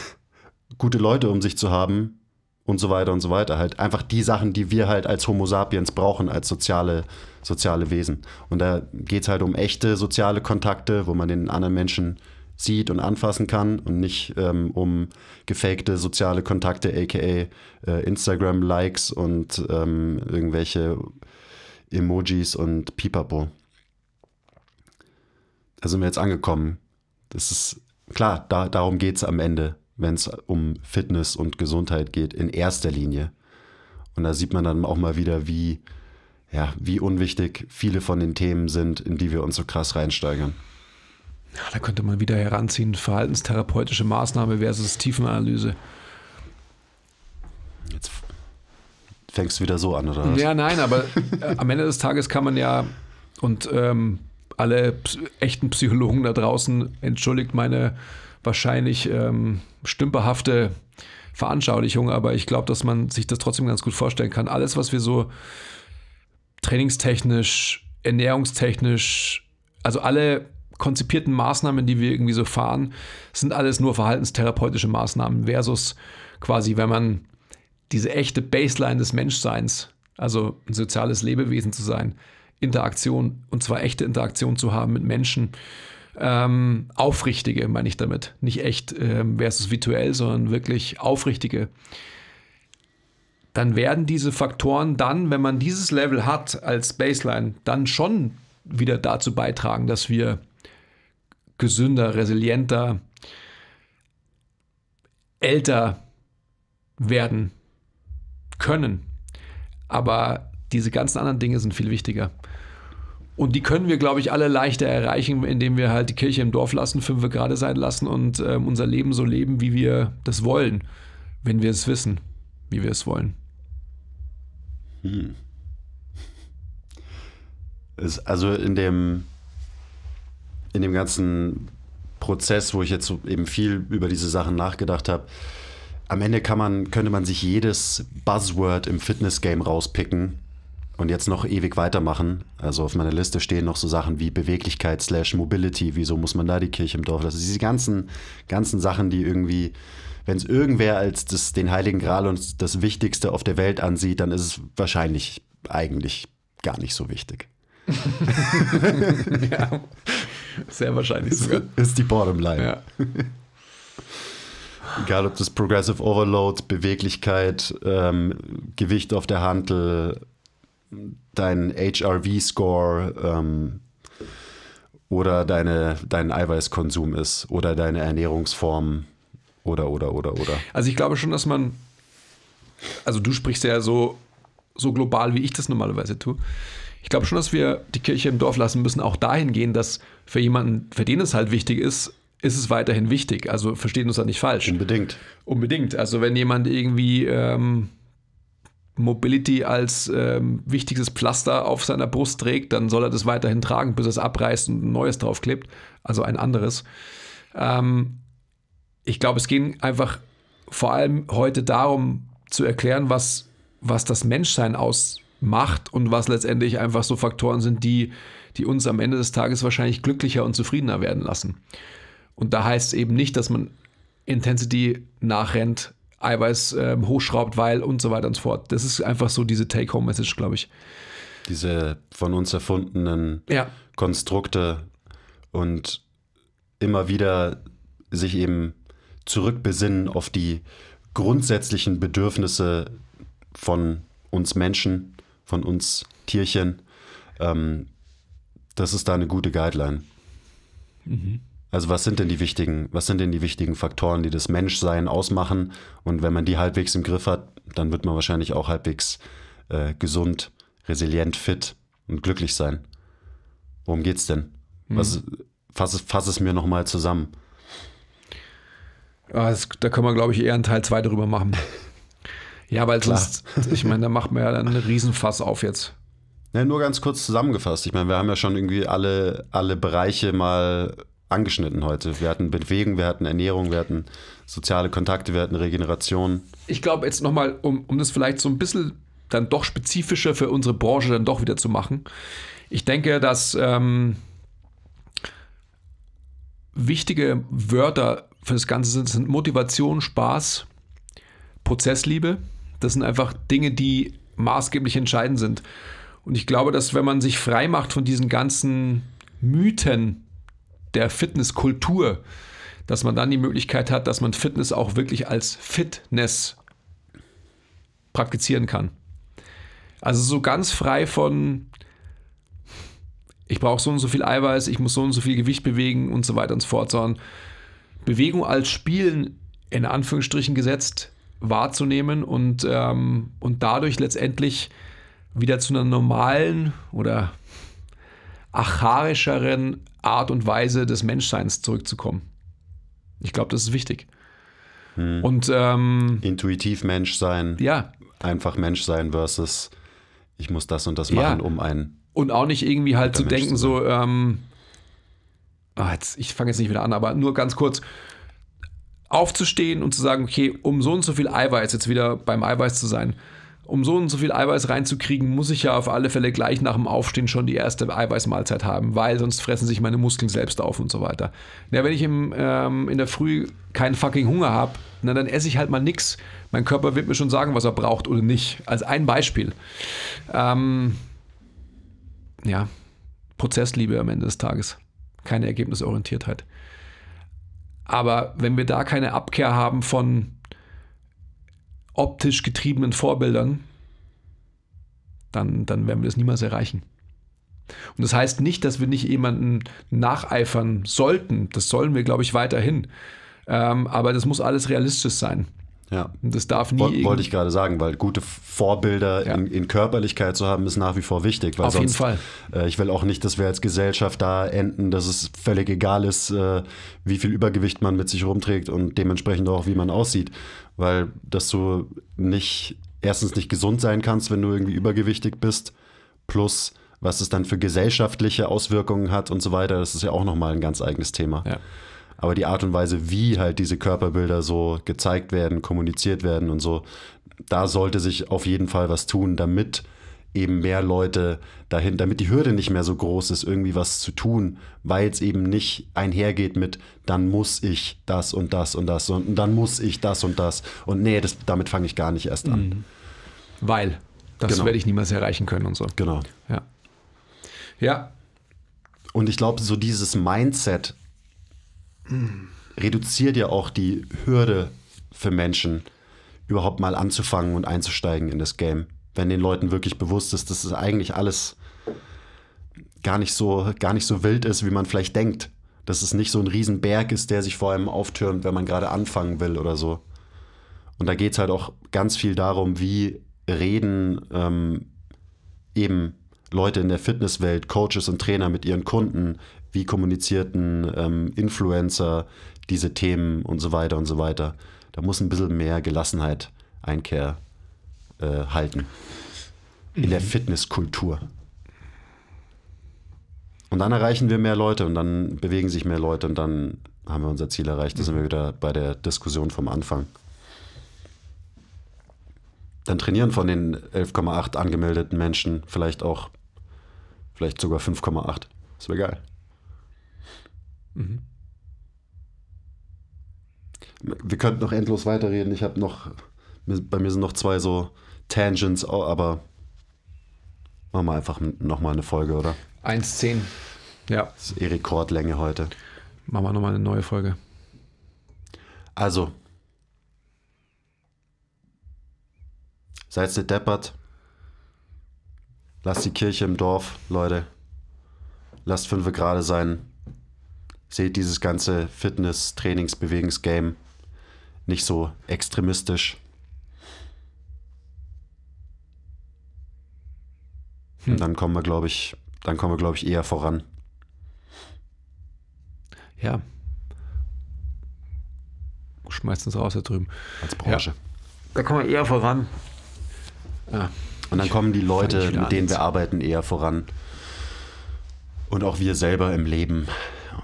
gute Leute um sich zu haben, und so weiter und so weiter. Halt einfach die Sachen, die wir halt als Homo sapiens brauchen, als soziale, soziale Wesen. Und da geht es halt um echte soziale Kontakte, wo man den anderen Menschen sieht und anfassen kann und nicht ähm, um gefakte soziale Kontakte, aka äh, Instagram-Likes und ähm, irgendwelche Emojis und Pipapo. Da sind wir jetzt angekommen. Das ist klar, da, darum geht es am Ende wenn es um Fitness und Gesundheit geht, in erster Linie. Und da sieht man dann auch mal wieder, wie, ja, wie unwichtig viele von den Themen sind, in die wir uns so krass reinsteigern. Ja, da könnte man wieder heranziehen, verhaltenstherapeutische Maßnahme versus Tiefenanalyse. Jetzt fängst du wieder so an, oder? Was? Ja, nein, aber äh, am Ende des Tages kann man ja und ähm, alle echten Psychologen da draußen, entschuldigt meine wahrscheinlich ähm, stümperhafte Veranschaulichung, aber ich glaube, dass man sich das trotzdem ganz gut vorstellen kann. Alles, was wir so trainingstechnisch, ernährungstechnisch, also alle konzipierten Maßnahmen, die wir irgendwie so fahren, sind alles nur verhaltenstherapeutische Maßnahmen versus quasi, wenn man diese echte Baseline des Menschseins, also ein soziales Lebewesen zu sein, Interaktion und zwar echte Interaktion zu haben mit Menschen, ähm, aufrichtige, meine ich damit. Nicht echt ähm, versus virtuell, sondern wirklich aufrichtige. Dann werden diese Faktoren dann, wenn man dieses Level hat als Baseline, dann schon wieder dazu beitragen, dass wir gesünder, resilienter, älter werden können. Aber diese ganzen anderen Dinge sind viel wichtiger. Und die können wir, glaube ich, alle leichter erreichen, indem wir halt die Kirche im Dorf lassen, fünf gerade sein lassen und äh, unser Leben so leben, wie wir das wollen, wenn wir es wissen, wie wir es wollen. Hm. Ist also in dem, in dem ganzen Prozess, wo ich jetzt eben viel über diese Sachen nachgedacht habe, am Ende kann man, könnte man sich jedes Buzzword im Fitness-Game rauspicken und jetzt noch ewig weitermachen. Also auf meiner Liste stehen noch so Sachen wie Beweglichkeit slash Mobility, wieso muss man da die Kirche im Dorf lassen? Diese ganzen, ganzen Sachen, die irgendwie, wenn es irgendwer als das, den Heiligen Gral und das Wichtigste auf der Welt ansieht, dann ist es wahrscheinlich eigentlich gar nicht so wichtig. [LAUGHS] ja, sehr wahrscheinlich sogar. Ist, ist die Bottomline. Ja. [LAUGHS] Egal ob das Progressive Overload, Beweglichkeit, ähm, Gewicht auf der Handel, dein HRV-Score ähm, oder deine, dein Eiweißkonsum ist oder deine Ernährungsform oder, oder, oder, oder. Also ich glaube schon, dass man, also du sprichst ja so, so global, wie ich das normalerweise tue. Ich glaube schon, dass wir die Kirche im Dorf lassen müssen, auch dahin gehen, dass für jemanden, für den es halt wichtig ist, ist es weiterhin wichtig. Also verstehen uns da nicht falsch. Unbedingt. Unbedingt. Also wenn jemand irgendwie... Ähm, Mobility als ähm, wichtiges Pflaster auf seiner Brust trägt, dann soll er das weiterhin tragen, bis er es abreißt und ein neues draufklebt, also ein anderes. Ähm, ich glaube, es ging einfach vor allem heute darum zu erklären, was, was das Menschsein ausmacht und was letztendlich einfach so Faktoren sind, die, die uns am Ende des Tages wahrscheinlich glücklicher und zufriedener werden lassen. Und da heißt es eben nicht, dass man Intensity nachrennt Eiweiß ähm, hochschraubt, weil und so weiter und so fort. Das ist einfach so diese Take-Home-Message, glaube ich. Diese von uns erfundenen ja. Konstrukte und immer wieder sich eben zurückbesinnen auf die grundsätzlichen Bedürfnisse von uns Menschen, von uns Tierchen. Ähm, das ist da eine gute Guideline. Mhm. Also was sind denn die wichtigen, was sind denn die wichtigen Faktoren, die das Menschsein ausmachen? Und wenn man die halbwegs im Griff hat, dann wird man wahrscheinlich auch halbwegs äh, gesund, resilient, fit und glücklich sein. Worum geht's denn? Mhm. fass, fass es mir nochmal zusammen. Ja, ah, das, da können wir, glaube ich, eher einen Teil 2 drüber machen. [LAUGHS] ja, weil sonst, ich meine, da macht man ja dann einen Riesenfass auf jetzt. Ja, nur ganz kurz zusammengefasst. Ich meine, wir haben ja schon irgendwie alle, alle Bereiche mal angeschnitten heute. Wir hatten Bewegung, wir hatten Ernährung, wir hatten soziale Kontakte, wir hatten Regeneration. Ich glaube jetzt nochmal, um, um das vielleicht so ein bisschen dann doch spezifischer für unsere Branche dann doch wieder zu machen. Ich denke, dass ähm, wichtige Wörter für das Ganze sind, sind Motivation, Spaß, Prozessliebe. Das sind einfach Dinge, die maßgeblich entscheidend sind. Und ich glaube, dass wenn man sich frei macht von diesen ganzen Mythen, der Fitnesskultur, dass man dann die Möglichkeit hat, dass man Fitness auch wirklich als Fitness praktizieren kann. Also so ganz frei von, ich brauche so und so viel Eiweiß, ich muss so und so viel Gewicht bewegen und so weiter und so fort, sondern Bewegung als Spielen in Anführungsstrichen gesetzt wahrzunehmen und, ähm, und dadurch letztendlich wieder zu einer normalen oder archaischeren Art und Weise des Menschseins zurückzukommen. Ich glaube, das ist wichtig. Hm. Und ähm, intuitiv Mensch sein. Ja. Einfach Mensch sein versus ich muss das und das machen, ja. um ein. Und auch nicht irgendwie halt zu Mensch denken, zu so, ähm, ah, jetzt, ich fange jetzt nicht wieder an, aber nur ganz kurz aufzustehen und zu sagen, okay, um so und so viel Eiweiß jetzt wieder beim Eiweiß zu sein, um so und so viel Eiweiß reinzukriegen, muss ich ja auf alle Fälle gleich nach dem Aufstehen schon die erste Eiweißmahlzeit haben, weil sonst fressen sich meine Muskeln selbst auf und so weiter. Ja, wenn ich im, ähm, in der Früh keinen fucking Hunger habe, dann esse ich halt mal nichts. Mein Körper wird mir schon sagen, was er braucht oder nicht. Als ein Beispiel. Ähm, ja, Prozessliebe am Ende des Tages. Keine Ergebnisorientiertheit. Aber wenn wir da keine Abkehr haben von optisch getriebenen Vorbildern, dann, dann werden wir das niemals erreichen. Und das heißt nicht, dass wir nicht jemanden nacheifern sollten. Das sollen wir, glaube ich, weiterhin. Ähm, aber das muss alles realistisch sein. Ja. Und das darf nie. Woll, wollte ich gerade sagen, weil gute Vorbilder ja. in, in, Körperlichkeit zu haben, ist nach wie vor wichtig. Auf sonst, jeden Fall. Äh, ich will auch nicht, dass wir als Gesellschaft da enden, dass es völlig egal ist, äh, wie viel Übergewicht man mit sich rumträgt und dementsprechend auch, wie man aussieht. Weil, dass du nicht, erstens nicht gesund sein kannst, wenn du irgendwie übergewichtig bist, plus was es dann für gesellschaftliche Auswirkungen hat und so weiter, das ist ja auch nochmal ein ganz eigenes Thema. Ja aber die Art und Weise, wie halt diese Körperbilder so gezeigt werden, kommuniziert werden und so, da sollte sich auf jeden Fall was tun, damit eben mehr Leute dahin, damit die Hürde nicht mehr so groß ist, irgendwie was zu tun, weil es eben nicht einhergeht mit, dann muss ich das und das und das und dann muss ich das und das und nee, das, damit fange ich gar nicht erst an. Mhm. Weil, das genau. werde ich niemals erreichen können und so. Genau. Ja. Ja. Und ich glaube, so dieses Mindset reduziert ja auch die Hürde für Menschen, überhaupt mal anzufangen und einzusteigen in das Game. Wenn den Leuten wirklich bewusst ist, dass es eigentlich alles gar nicht so, gar nicht so wild ist, wie man vielleicht denkt. Dass es nicht so ein Riesenberg ist, der sich vor allem auftürmt, wenn man gerade anfangen will oder so. Und da geht es halt auch ganz viel darum, wie reden ähm, eben Leute in der Fitnesswelt, Coaches und Trainer mit ihren Kunden, wie kommunizierten ähm, Influencer diese Themen und so weiter und so weiter. Da muss ein bisschen mehr Gelassenheit Einkehr äh, halten. In der mhm. Fitnesskultur. Und dann erreichen wir mehr Leute und dann bewegen sich mehr Leute und dann haben wir unser Ziel erreicht. Da sind wir mhm. wieder bei der Diskussion vom Anfang. Dann trainieren von den 11,8 angemeldeten Menschen vielleicht auch, vielleicht sogar 5,8. Ist mir egal. Mhm. Wir könnten noch endlos weiterreden. Ich habe noch, bei mir sind noch zwei so Tangents, oh, aber machen wir einfach nochmal eine Folge, oder? 1,10. Ja. Das ist eh Rekordlänge heute. Machen wir nochmal eine neue Folge. Also. seid nicht deppert. Lasst die Kirche im Dorf, Leute. Lasst fünf gerade sein. Seht dieses ganze Fitness-, Trainings-, Bewegungs-Game nicht so extremistisch. Hm. Und dann kommen wir, glaube ich, dann kommen wir, glaube ich, eher voran. Ja. Schmeißt uns raus da drüben. Als Branche. Ja. Da kommen wir eher voran. Ja. Ah. Und dann ich kommen die Leute, mit denen wir arbeiten, eher voran. Und auch wir selber im Leben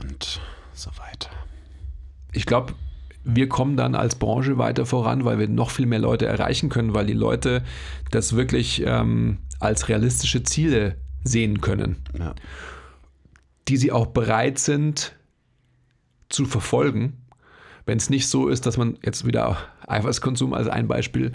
und so weiter. Ich glaube, wir kommen dann als Branche weiter voran, weil wir noch viel mehr Leute erreichen können, weil die Leute das wirklich ähm, als realistische Ziele sehen können, ja. die sie auch bereit sind zu verfolgen. Wenn es nicht so ist, dass man jetzt wieder Eiweißkonsum als ein Beispiel,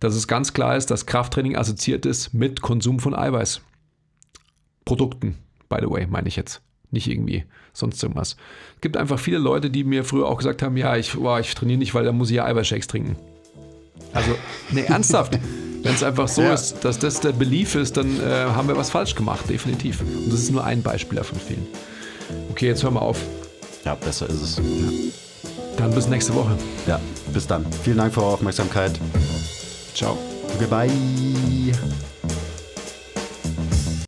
dass es ganz klar ist, dass Krafttraining assoziiert ist mit Konsum von Eiweißprodukten, by the way, meine ich jetzt nicht irgendwie sonst irgendwas. Es gibt einfach viele Leute, die mir früher auch gesagt haben, ja, ich, oh, ich trainiere nicht, weil da muss ich ja Eiweißshakes trinken. Also, ne, [LAUGHS] ernsthaft. Wenn es einfach so ja. ist, dass das der Belief ist, dann äh, haben wir was falsch gemacht, definitiv. Und das ist nur ein Beispiel davon vielen. Okay, jetzt hören wir auf. Ja, besser ist es. Ja. Dann bis nächste Woche. Ja, bis dann. Vielen Dank für eure Aufmerksamkeit. Ciao. Okay,